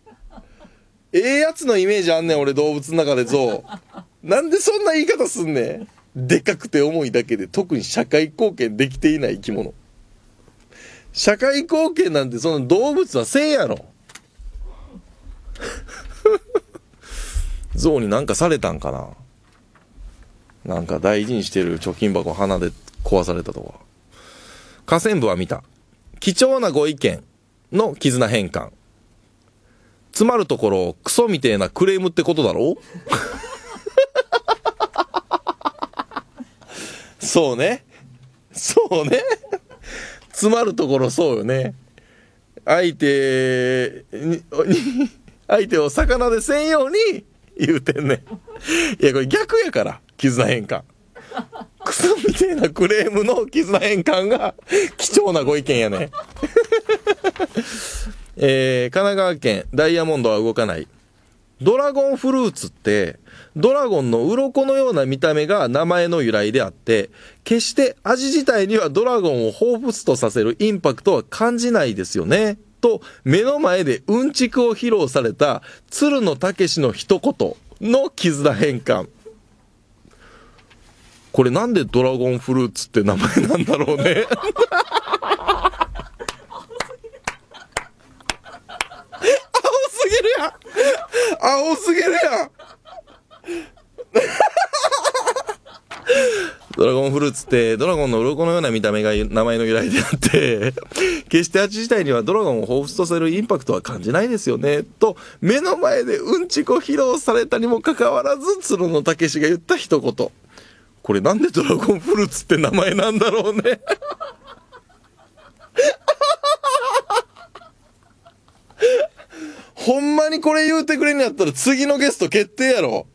ええやつのイメージあんねん、俺動物の中で象。なんでそんな言い方すんねん。でかくて重いだけで特に社会貢献できていない生き物。社会貢献なんてその動物はせいやろ。象になんかされたんかな。なんか大事にしてる貯金箱鼻で壊されたとか。河川部は見た。貴重なご意見の絆変換。詰まるところ、クソみてえなクレームってことだろそうね。そうね。詰まるところそうよね。相手に、相手を魚でせんように言うてんねん。いや、これ逆やから、絆変換。クソみていなクレームの絆変換が貴重なご意見やね。えー、神奈川県ダイヤモンドは動かない。ドラゴンフルーツってドラゴンの鱗のような見た目が名前の由来であって、決して味自体にはドラゴンを彷彿とさせるインパクトは感じないですよね。と、目の前でうんちくを披露された鶴野武の一言の絆変換。これなんでドラゴンフルーツって名前なんだろうね。青すぎるやん青すぎるやんドラゴンフルーツってドラゴンの鱗のような見た目が名前の由来であって、決してあっち自体にはドラゴンを彷彿とさせるインパクトは感じないですよね、と、目の前でうんちこ披露されたにもかかわらず、鶴野武史が言った一言。これなんでドラゴンフルーツって名前なんだろうね。ほんまにこれ言うてくれんやったら次のゲスト決定やろ。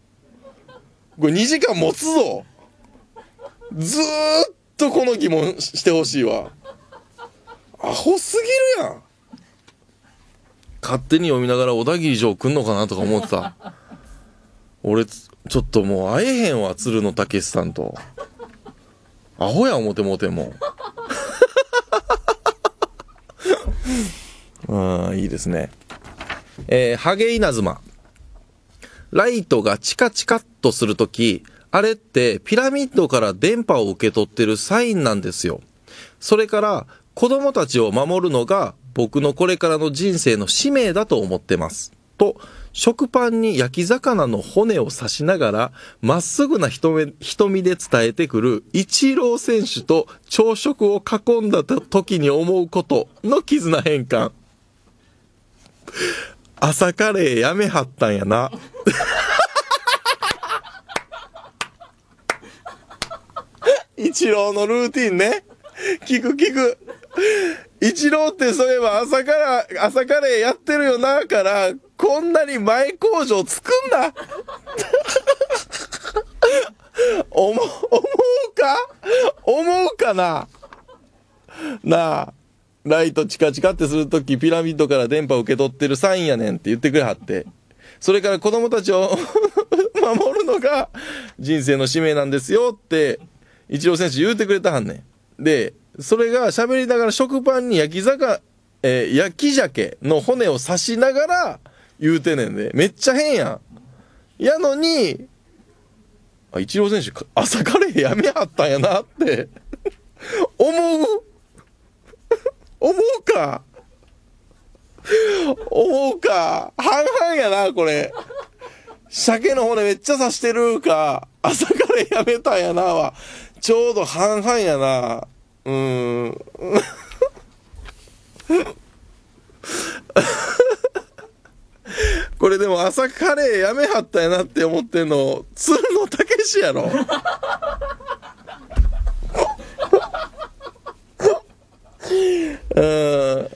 これ2時間持つぞずーっとこの疑問してほしいわアホすぎるやん勝手に読みながら小田切城来んのかなとか思ってた俺ちょっともう会えへんわ鶴野武さんとアホや思てもてもうん いいですねえー、ハゲイナズマライトがチカチカっとするとき、あれってピラミッドから電波を受け取ってるサインなんですよ。それから子供たちを守るのが僕のこれからの人生の使命だと思ってます。と、食パンに焼き魚の骨を刺しながら、まっすぐな瞳で伝えてくる、一郎選手と朝食を囲んだ時に思うことの絆変換。朝カレーやめはったんやな。一郎のルーティンね。聞く聞く。一郎ってそういえば朝から、朝カレーやってるよな、から、こんなに前工場作んな。思、思うか思うかななあ。ライトチカチカってするとき、ピラミッドから電波を受け取ってるサインやねんって言ってくれはって。それから子供たちを 守るのが人生の使命なんですよって、イチロー選手言うてくれたはんねん。で、それが喋りながら食パンに焼き魚、えー、焼き鮭の骨を刺しながら言うてねんで、めっちゃ変やん。やのに、あ、イチロー選手、朝カレーやめはったんやなって 思う思うか思うか半々やな、これ。鮭の骨めっちゃ刺してるか、朝カレーやめたんやなは、ちょうど半々やな。うーん。これでも朝カレーやめはったやなって思ってんの、鶴のたけしやろうん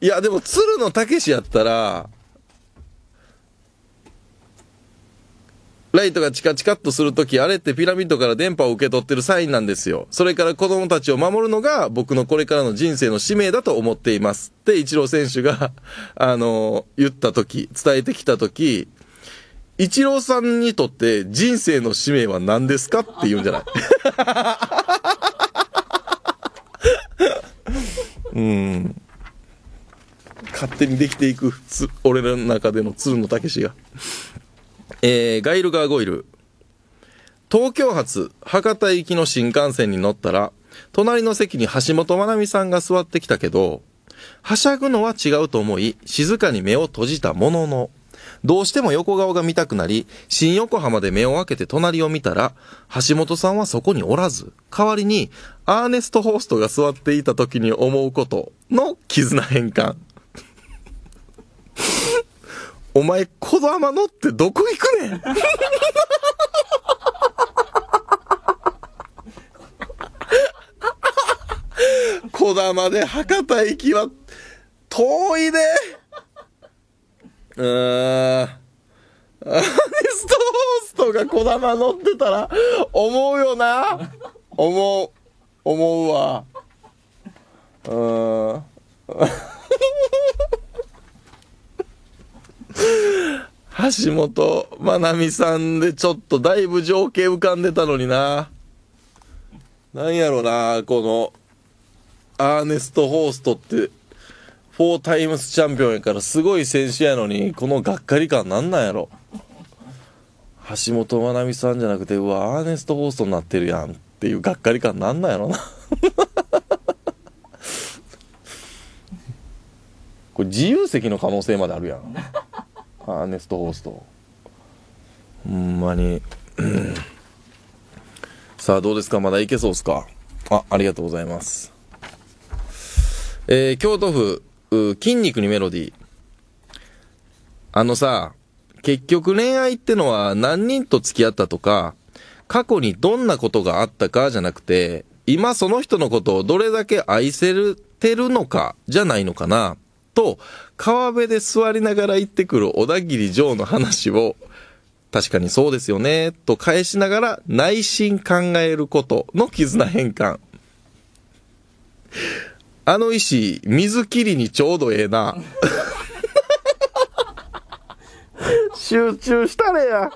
いやでも鶴のたけしやったらライトがチカチカっとするとき、あれってピラミッドから電波を受け取ってるサインなんですよ。それから子供たちを守るのが僕のこれからの人生の使命だと思っています。ってロー選手が あのー、言ったとき、伝えてきたとき、ローさんにとって人生の使命は何ですかって言うんじゃない うん勝手にできていく俺らの中での鶴の武が、えー、ガイル・ガーゴイル東京発博多行きの新幹線に乗ったら隣の席に橋本まなみさんが座ってきたけどはしゃぐのは違うと思い静かに目を閉じたもののどうしても横顔が見たくなり、新横浜で目を開けて隣を見たら、橋本さんはそこにおらず、代わりに、アーネスト・ホーストが座っていた時に思うことの絆変換。お前、子玉乗ってどこ行くねん小玉 で博多行きは遠いで、ね、うーん。アーネストホーストがこだま乗ってたら、思うよな。思う。思うわ。うーん。橋本まなみさんでちょっとだいぶ情景浮かんでたのにな。なんやろな、この、アーネスト・ホーストってフォータイムスチャンピオンやからすごい選手やのにこのがっかり感なんなんやろ橋本まなみさんじゃなくてうわアーネスト・ホーストになってるやんっていうがっかり感なんなんやろな これ自由席の可能性まであるやんアーネスト・ホーストほんまにさあどうですかまだいけそうっすかあありがとうございますえー、京都府う、筋肉にメロディー。あのさ、結局恋愛ってのは何人と付き合ったとか、過去にどんなことがあったかじゃなくて、今その人のことをどれだけ愛せる、てるのかじゃないのかな、と、川辺で座りながら行ってくる小田切城の話を、確かにそうですよね、と返しながら内心考えることの絆変換。あの石、水切りにちょうどええな。集中したれや。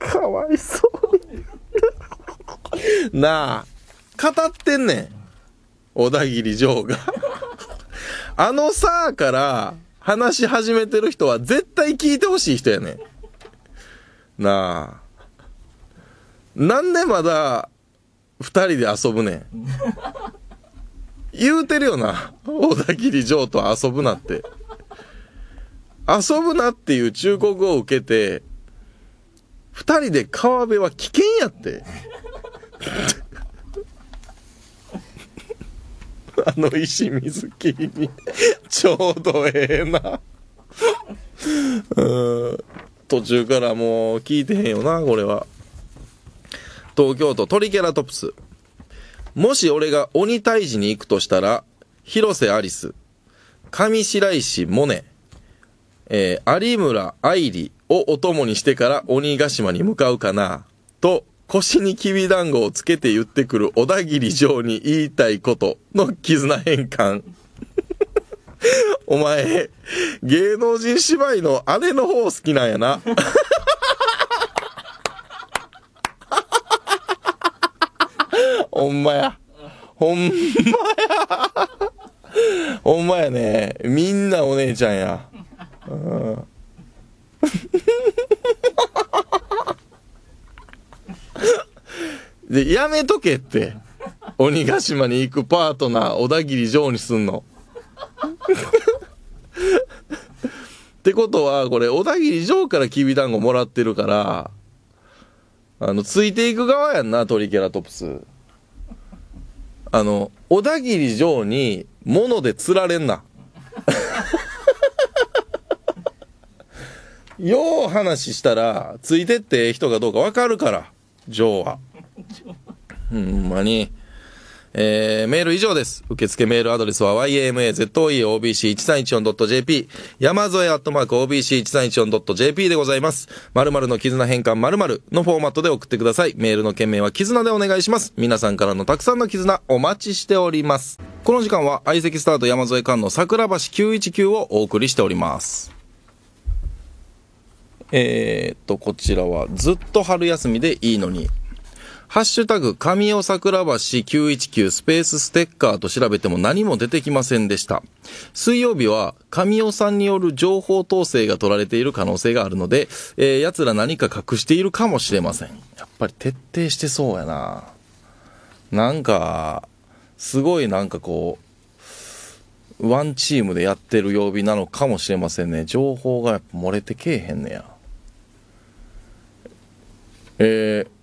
かわいそうに。なあ、語ってんねん。小田切城が。あのさあから話し始めてる人は絶対聞いてほしい人やねん。なあ。なんでまだ二人で遊ぶねん。言うてるよな。大田切城と遊ぶなって。遊ぶなっていう忠告を受けて、二人で川辺は危険やって。あの石水木にちょうどええなうん途中からもう聞いてへんよな、これは。東京都トリケラトプス。もし俺が鬼退治に行くとしたら、広瀬アリス、上白石萌音、えー、有村愛理をお供にしてから鬼ヶ島に向かうかな、と、腰にきび団子をつけて言ってくる小田切城に言いたいことの絆変換。お前、芸能人芝居の姉の方好きなんやな。ほんまや。ほんまや。ほんまやね。みんなお姉ちゃんや。で、やめとけって。鬼ヶ島に行くパートナー、小田切城にすんの。ってことは、これ、小田切城からきびだんごもらってるから、あの、ついていく側やんな、トリケラトプス。あの、小田切城に物で釣られんな。よう話したら、ついてって人がどうかわかるから、城は。ほ、んまに。えー、メール以上です。受付メールアドレスは yamazoeobc1314.jp、山添アットマーク obc1314.jp でございます。〇〇の絆変換〇〇のフォーマットで送ってください。メールの件名は絆でお願いします。皆さんからのたくさんの絆お待ちしております。この時間は相席スタート山添館の桜橋919をお送りしております。えー、っと、こちらはずっと春休みでいいのに。ハッシュタグ、神尾桜橋919スペースステッカーと調べても何も出てきませんでした。水曜日は、神尾さんによる情報統制が取られている可能性があるので、えー、奴ら何か隠しているかもしれません。やっぱり徹底してそうやな。なんか、すごいなんかこう、ワンチームでやってる曜日なのかもしれませんね。情報がやっぱ漏れてけえへんねや。えー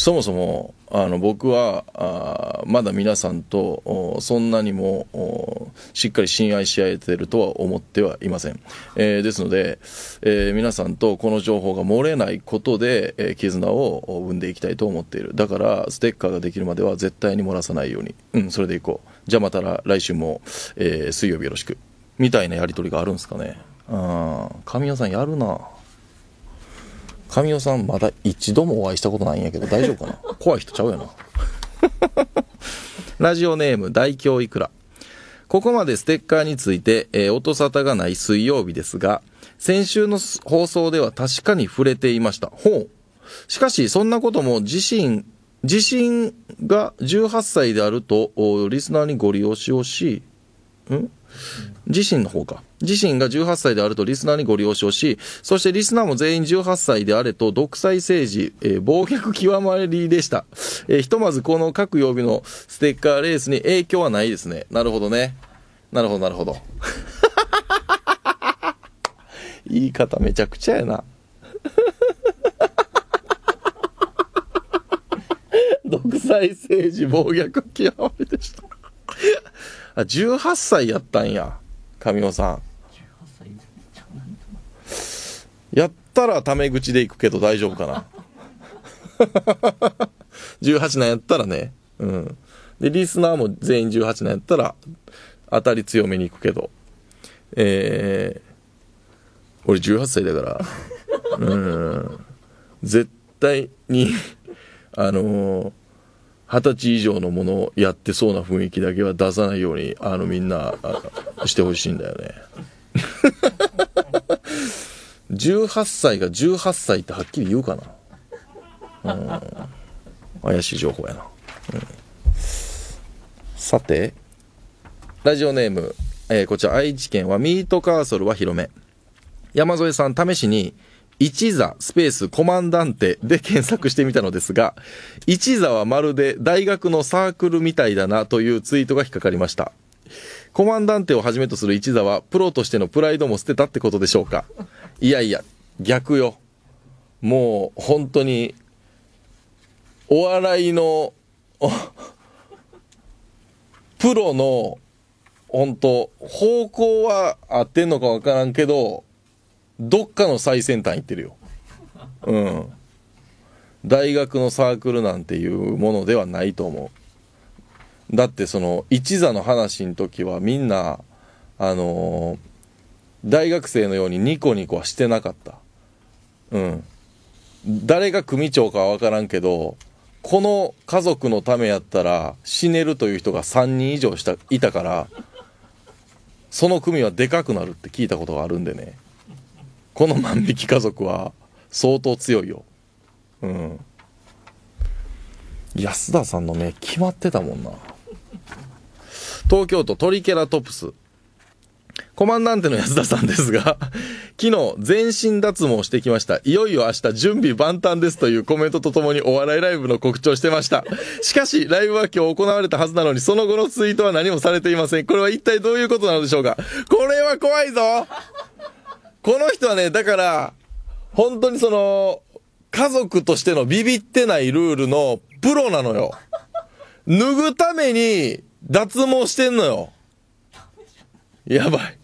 そもそもあの僕はあまだ皆さんとそんなにもしっかり信愛し合えてるとは思ってはいません、えー、ですので、えー、皆さんとこの情報が漏れないことで、えー、絆を生んでいきたいと思っているだからステッカーができるまでは絶対に漏らさないように、うん、それでいこうじゃあまた来週も、え水曜日よろしくみたいなやり取りがあるんですかねん神谷さんやるな神尾さんまだ一度もお会いしたことないんやけど大丈夫かな 怖い人ちゃうよな ラジオネーム大京いくらここまでステッカーについて、えー、音沙汰がない水曜日ですが先週の放送では確かに触れていましたほうしかしそんなことも自身自身が18歳であるとリスナーにご利用しをしん自身の方か自身が18歳であるとリスナーにご了承し、そしてリスナーも全員18歳であれと独裁政治、えー、暴虐極まりでした、えー、ひとまずこの各曜日のステッカーレースに影響はないですね。なるほどね。なるほど、なるほど。言い方めちゃくちゃやな。独裁政治暴虐極まりでした。あ、18歳やったんや。神尾さん。やったらタメ口で行くけど大丈夫かな。18 なんやったらね。うん。で、リスナーも全員18なんやったら、当たり強めに行くけど。えー、俺18歳だから、うん。絶対に あの二、ー、十歳以上のものをやってそうな雰囲気だけは出さないように、あの、みんな、してほしいんだよね。18歳が18歳ってはっきり言うかな。うん。怪しい情報やな。うん、さて、ラジオネーム、えー、こちら愛知県はミートカーソルは広め。山添さん試しに、一座スペースコマンダンテで検索してみたのですが、一座はまるで大学のサークルみたいだなというツイートが引っかかりました。コマンダンテをはじめとする一座はプロとしてのプライドも捨てたってことでしょうかいやいや、逆よ。もう、本当に、お笑いの、プロの、本当方向は合ってんのかわからんけど、どっかの最先端行ってるよ。うん。大学のサークルなんていうものではないと思う。だってその一座の話の時はみんな、あのー、大学生のようにニコニコはしてなかった。うん。誰が組長かは分からんけど、この家族のためやったら死ねるという人が3人以上したいたから、その組はでかくなるって聞いたことがあるんでね。この万引き家族は相当強いよ。うん。安田さんの目決まってたもんな。東京都トリケラトプス。コマンダンテの安田さんですが、昨日全身脱毛してきました。いよいよ明日準備万端ですというコメントとともにお笑いライブの告知をしてました。しかし、ライブは今日行われたはずなのに、その後のツイートは何もされていません。これは一体どういうことなのでしょうかこれは怖いぞ この人はね、だから、本当にその、家族としてのビビってないルールのプロなのよ。脱ぐために脱毛してんのよ。やばい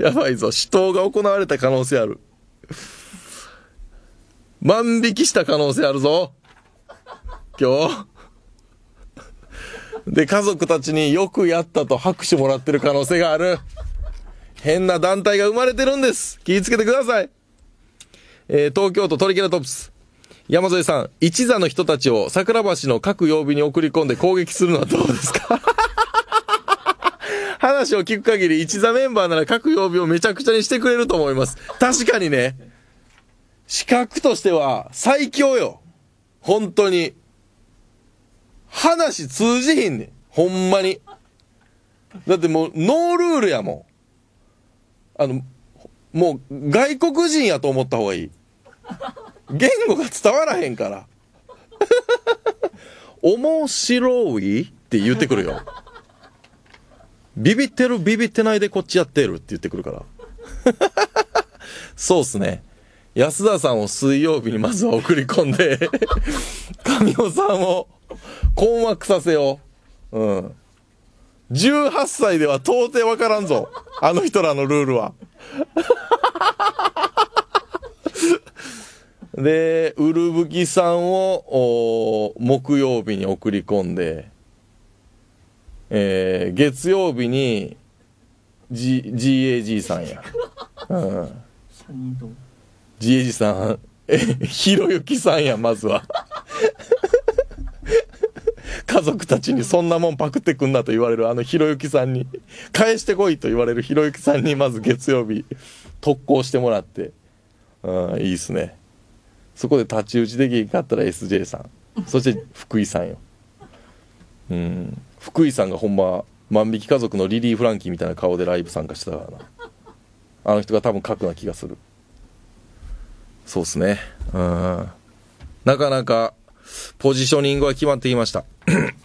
やばいぞ死闘が行われた可能性ある万引きした可能性あるぞ今日で家族たちによくやったと拍手もらってる可能性がある変な団体が生まれてるんです気をつけてください、えー、東京都トリケラトプス山添さん一座の人たちを桜橋の各曜日に送り込んで攻撃するのはどうですか話を聞く限り、一座メンバーなら各曜日をめちゃくちゃにしてくれると思います。確かにね。資格としては最強よ。本当に。話通じひんねん。ほんまに。だってもう、ノールールやもん。あの、もう、外国人やと思った方がいい。言語が伝わらへんから。面白いって言ってくるよ。ビビってるビビってないでこっちやってるって言ってくるから。そうっすね。安田さんを水曜日にまずは送り込んで神尾さんを困惑させよう。うん。18歳では到底わからんぞ。あの人らのルールは。で、ウルブキさんを、木曜日に送り込んで、えー、月曜日に、G、GAG さんや。うん。GAG さん、え、ひろゆきさんや、まずは。家族たちにそんなもんパクってくんなと言われるあのひろゆきさんに、返してこいと言われるひろゆきさんにまず月曜日特攻してもらって、うん、いいっすね。そこで太刀打ちできんかったら SJ さん、そして福井さんよ。うん。福井さんがほんま万引き家族のリリー・フランキーみたいな顔でライブ参加してたからなあの人が多分核な気がするそうっすねうんなかなかポジショニングは決まってきました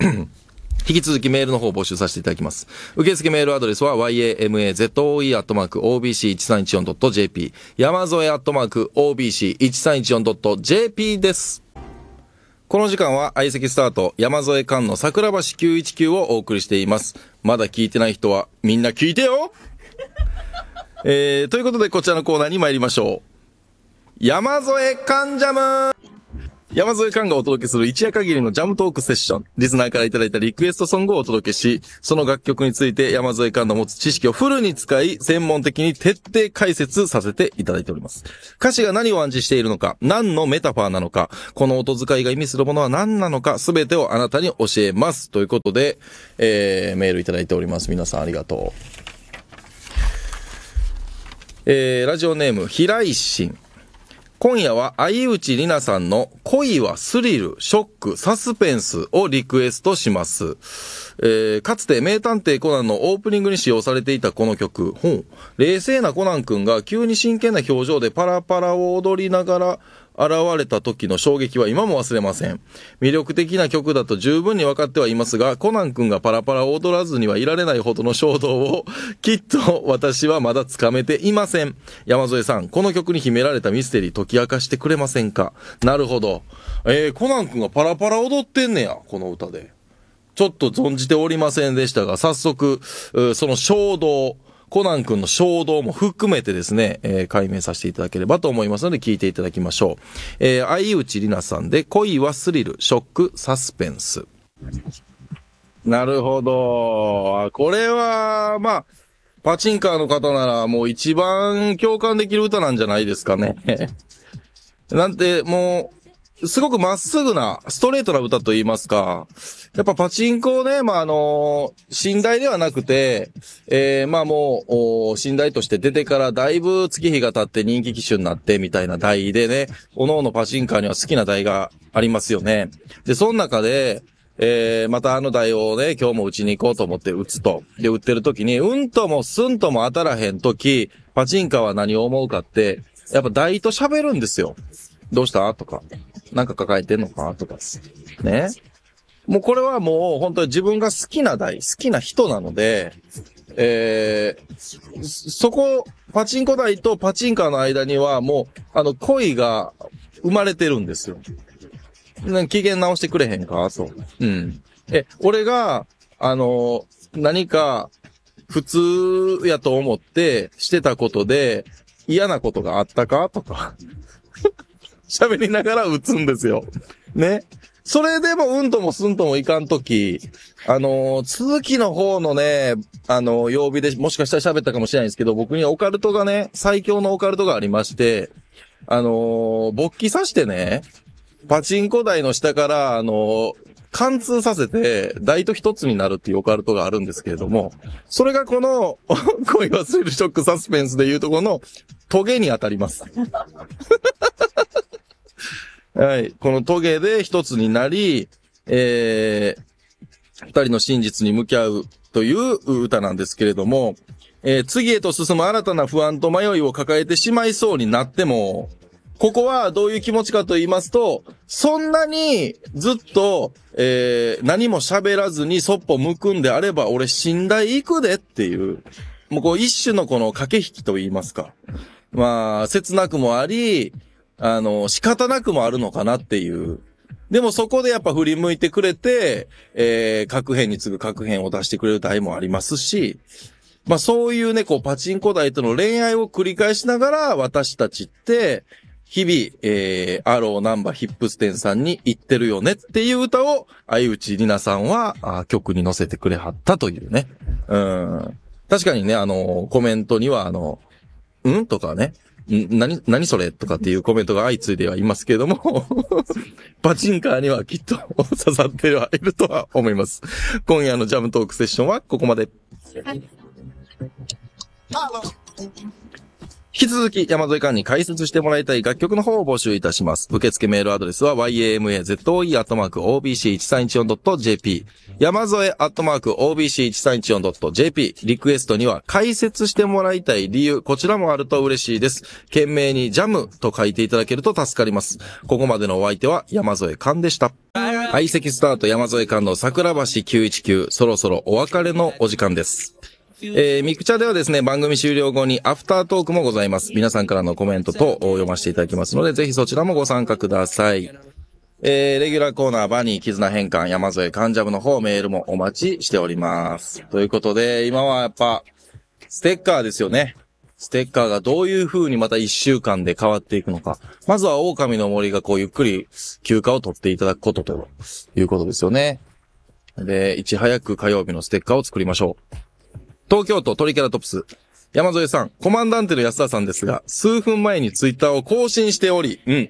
引き続きメールの方を募集させていただきます。受付メールアドレスは yamazoe.obc1314.jp 山添 .obc1314.jp です。この時間は相席スタート山添館の桜橋919をお送りしています。まだ聞いてない人はみんな聞いてよえー、ということでこちらのコーナーに参りましょう。山添館ジャム山添寛がお届けする一夜限りのジャムトークセッション。リスナーからいただいたリクエストソングをお届けし、その楽曲について山添寛の持つ知識をフルに使い、専門的に徹底解説させていただいております。歌詞が何を暗示しているのか、何のメタファーなのか、この音遣いが意味するものは何なのか、すべてをあなたに教えます。ということで、えー、メールいただいております。皆さんありがとう。えー、ラジオネーム、平井心。今夜は相内里奈さんの恋はスリル、ショック、サスペンスをリクエストします。えー、かつて名探偵コナンのオープニングに使用されていたこの曲、冷静なコナン君が急に真剣な表情でパラパラを踊りながら、現れた時の衝撃は今も忘れません。魅力的な曲だと十分に分かってはいますが、コナン君がパラパラ踊らずにはいられないほどの衝動を、きっと私はまだつかめていません。山添さん、この曲に秘められたミステリー解き明かしてくれませんかなるほど。えー、コナン君がパラパラ踊ってんねや、この歌で。ちょっと存じておりませんでしたが、早速、その衝動、コナン君の衝動も含めてですね、えー、解明させていただければと思いますので、聞いていただきましょう。えー、相内里奈さんで、恋はスリル、ショック、サスペンス。なるほど。これは、まあ、パチンカーの方ならもう一番共感できる歌なんじゃないですかね。なんて、もう、すごくまっすぐな、ストレートな歌と言いますか、やっぱパチンコをね、まあ、あの、寝台ではなくて、えー、まあもう、寝台として出てからだいぶ月日が経って人気機種になってみたいな台でね、各々パチンカーには好きな台がありますよね。で、その中で、えー、またあの台をね、今日も打ちに行こうと思って打つと。で、打ってる時に、うんともすんとも当たらへん時、パチンカーは何を思うかって、やっぱ台と喋るんですよ。どうしたとか、なんか抱えてんのかとか、ね。もうこれはもう本当に自分が好きな台、好きな人なので、えー、そこ、パチンコ台とパチンカーの間にはもう、あの、恋が生まれてるんですよ。機嫌直してくれへんかう。うん。え、俺が、あの、何か、普通やと思ってしてたことで、嫌なことがあったかとか喋りながら打つんですよ。ね。それでもうんともすんともいかんとき、あのー、続きの方のね、あのー、曜日でもしかしたら喋ったかもしれないんですけど、僕にはオカルトがね、最強のオカルトがありまして、あのー、勃起さしてね、パチンコ台の下から、あの貫通させて、台と一つになるっていうオカルトがあるんですけれども、それがこの、恋はスリルショックサスペンスでいうとこの、トゲに当たります。はい。このトゲで一つになり、えー、二人の真実に向き合うという歌なんですけれども、えー、次へと進む新たな不安と迷いを抱えてしまいそうになっても、ここはどういう気持ちかと言いますと、そんなにずっと、えー、何も喋らずにそっぽ向くんであれば、俺死んだ行くでっていう、もうこう一種のこの駆け引きと言いますか。まあ、切なくもあり、あの、仕方なくもあるのかなっていう。でもそこでやっぱ振り向いてくれて、えー、各編に次ぐ各編を出してくれる台もありますし、まあそういうね、こうパチンコ台との恋愛を繰り返しながら私たちって、日々、えー、アローナンバーヒップステンさんに行ってるよねっていう歌を、相内里奈さんはあ曲に載せてくれはったというね。うん。確かにね、あのー、コメントには、あの、んとかね、何、何それとかっていうコメントが相次いではいますけれども パチンカーにはきっと刺さってはいるとは思います。今夜のジャムトークセッションはここまで。はい引き続き山添館に解説してもらいたい楽曲の方を募集いたします。受付メールアドレスは yamazoe.obc1314.jp 山添 .obc1314.jp リクエストには解説してもらいたい理由、こちらもあると嬉しいです。懸命にジャムと書いていただけると助かります。ここまでのお相手は山添館でした。相席スタート山添館の桜橋919そろそろお別れのお時間です。えー、ミクチャではですね、番組終了後にアフタートークもございます。皆さんからのコメントと読ませていただきますので、ぜひそちらもご参加ください。えー、レギュラーコーナー、バニー、絆変換、山添、関ジャムの方、メールもお待ちしております。ということで、今はやっぱ、ステッカーですよね。ステッカーがどういう風にまた一週間で変わっていくのか。まずは狼の森がこうゆっくり休暇を取っていただくことということですよね。で、いち早く火曜日のステッカーを作りましょう。東京都トリケラトプス。山添さん、コマンダンテの安田さんですが、数分前にツイッターを更新しており、うん。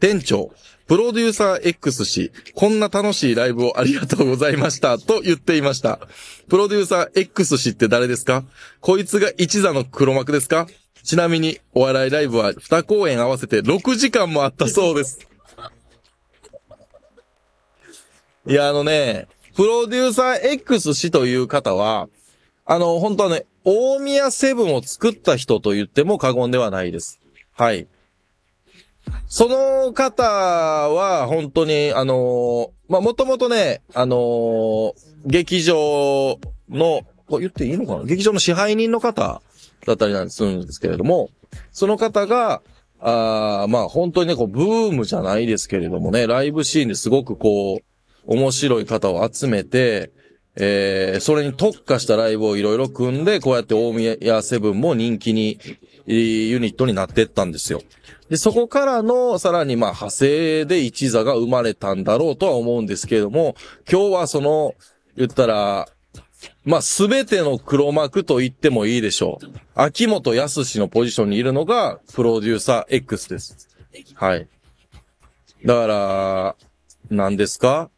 店長、プロデューサー X 氏、こんな楽しいライブをありがとうございました、と言っていました。プロデューサー X 氏って誰ですかこいつが一座の黒幕ですかちなみに、お笑いライブは2公演合わせて6時間もあったそうです。いや、あのね、プロデューサー X 氏という方は、あの、本当はね、大宮セブンを作った人と言っても過言ではないです。はい。その方は、本当に、あのー、まあ、もともとね、あのー、劇場の、こ言っていいのかな劇場の支配人の方だったりなんするんですけれども、その方が、あまあ、本当にね、こう、ブームじゃないですけれどもね、ライブシーンですごくこう、面白い方を集めて、えー、それに特化したライブをいろいろ組んで、こうやって大宮セブンも人気に、ユニットになってったんですよ。で、そこからの、さらにまあ派生で一座が生まれたんだろうとは思うんですけれども、今日はその、言ったら、まあ、すべての黒幕と言ってもいいでしょう。秋元康のポジションにいるのが、プロデューサー X です。はい。だから、何ですか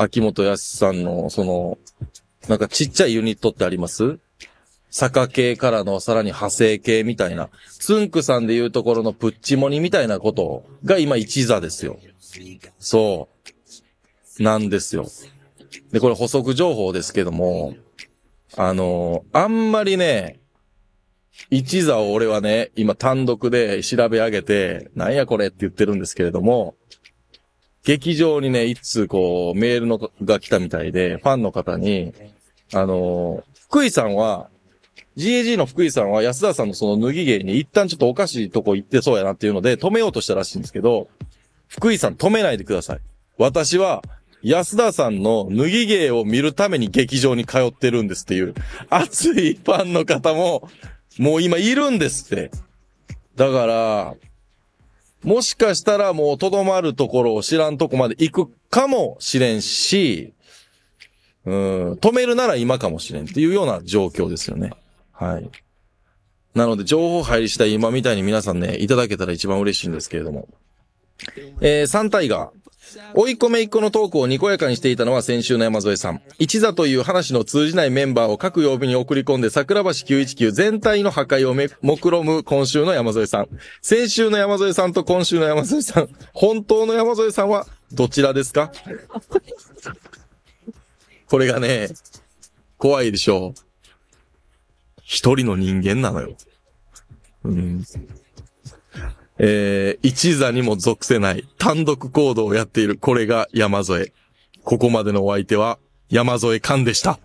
秋元康さんの、その、なんかちっちゃいユニットってあります坂系からのさらに派生系みたいな、つんくさんで言うところのプッチモニみたいなことが今一座ですよ。そう。なんですよ。で、これ補足情報ですけども、あのー、あんまりね、一座を俺はね、今単独で調べ上げて、なんやこれって言ってるんですけれども、劇場にね、一通こう、メールのが来たみたいで、ファンの方に、あのー、福井さんは、GAG の福井さんは安田さんのその脱ぎ芸に一旦ちょっとおかしいとこ行ってそうやなっていうので止めようとしたらしいんですけど、福井さん止めないでください。私は安田さんの脱ぎ芸を見るために劇場に通ってるんですっていう熱いファンの方ももう今いるんですって。だから、もしかしたらもうとどまるところを知らんとこまで行くかもしれんし、うん、止めるなら今かもしれんっていうような状況ですよね。はい。なので、情報入りしたい今みたいに皆さんね、いただけたら一番嬉しいんですけれども。えー、サンタイガー。追い込め一個のトークをにこやかにしていたのは先週の山添さん。一座という話の通じないメンバーを各曜日に送り込んで桜橋919全体の破壊をめ、目論む今週の山添さん。先週の山添さんと今週の山添さん。本当の山添さんはどちらですかこれがね、怖いでしょう。一人の人間なのよ。うん。えー、一座にも属せない単独行動をやっているこれが山添。ここまでのお相手は山添勘でした。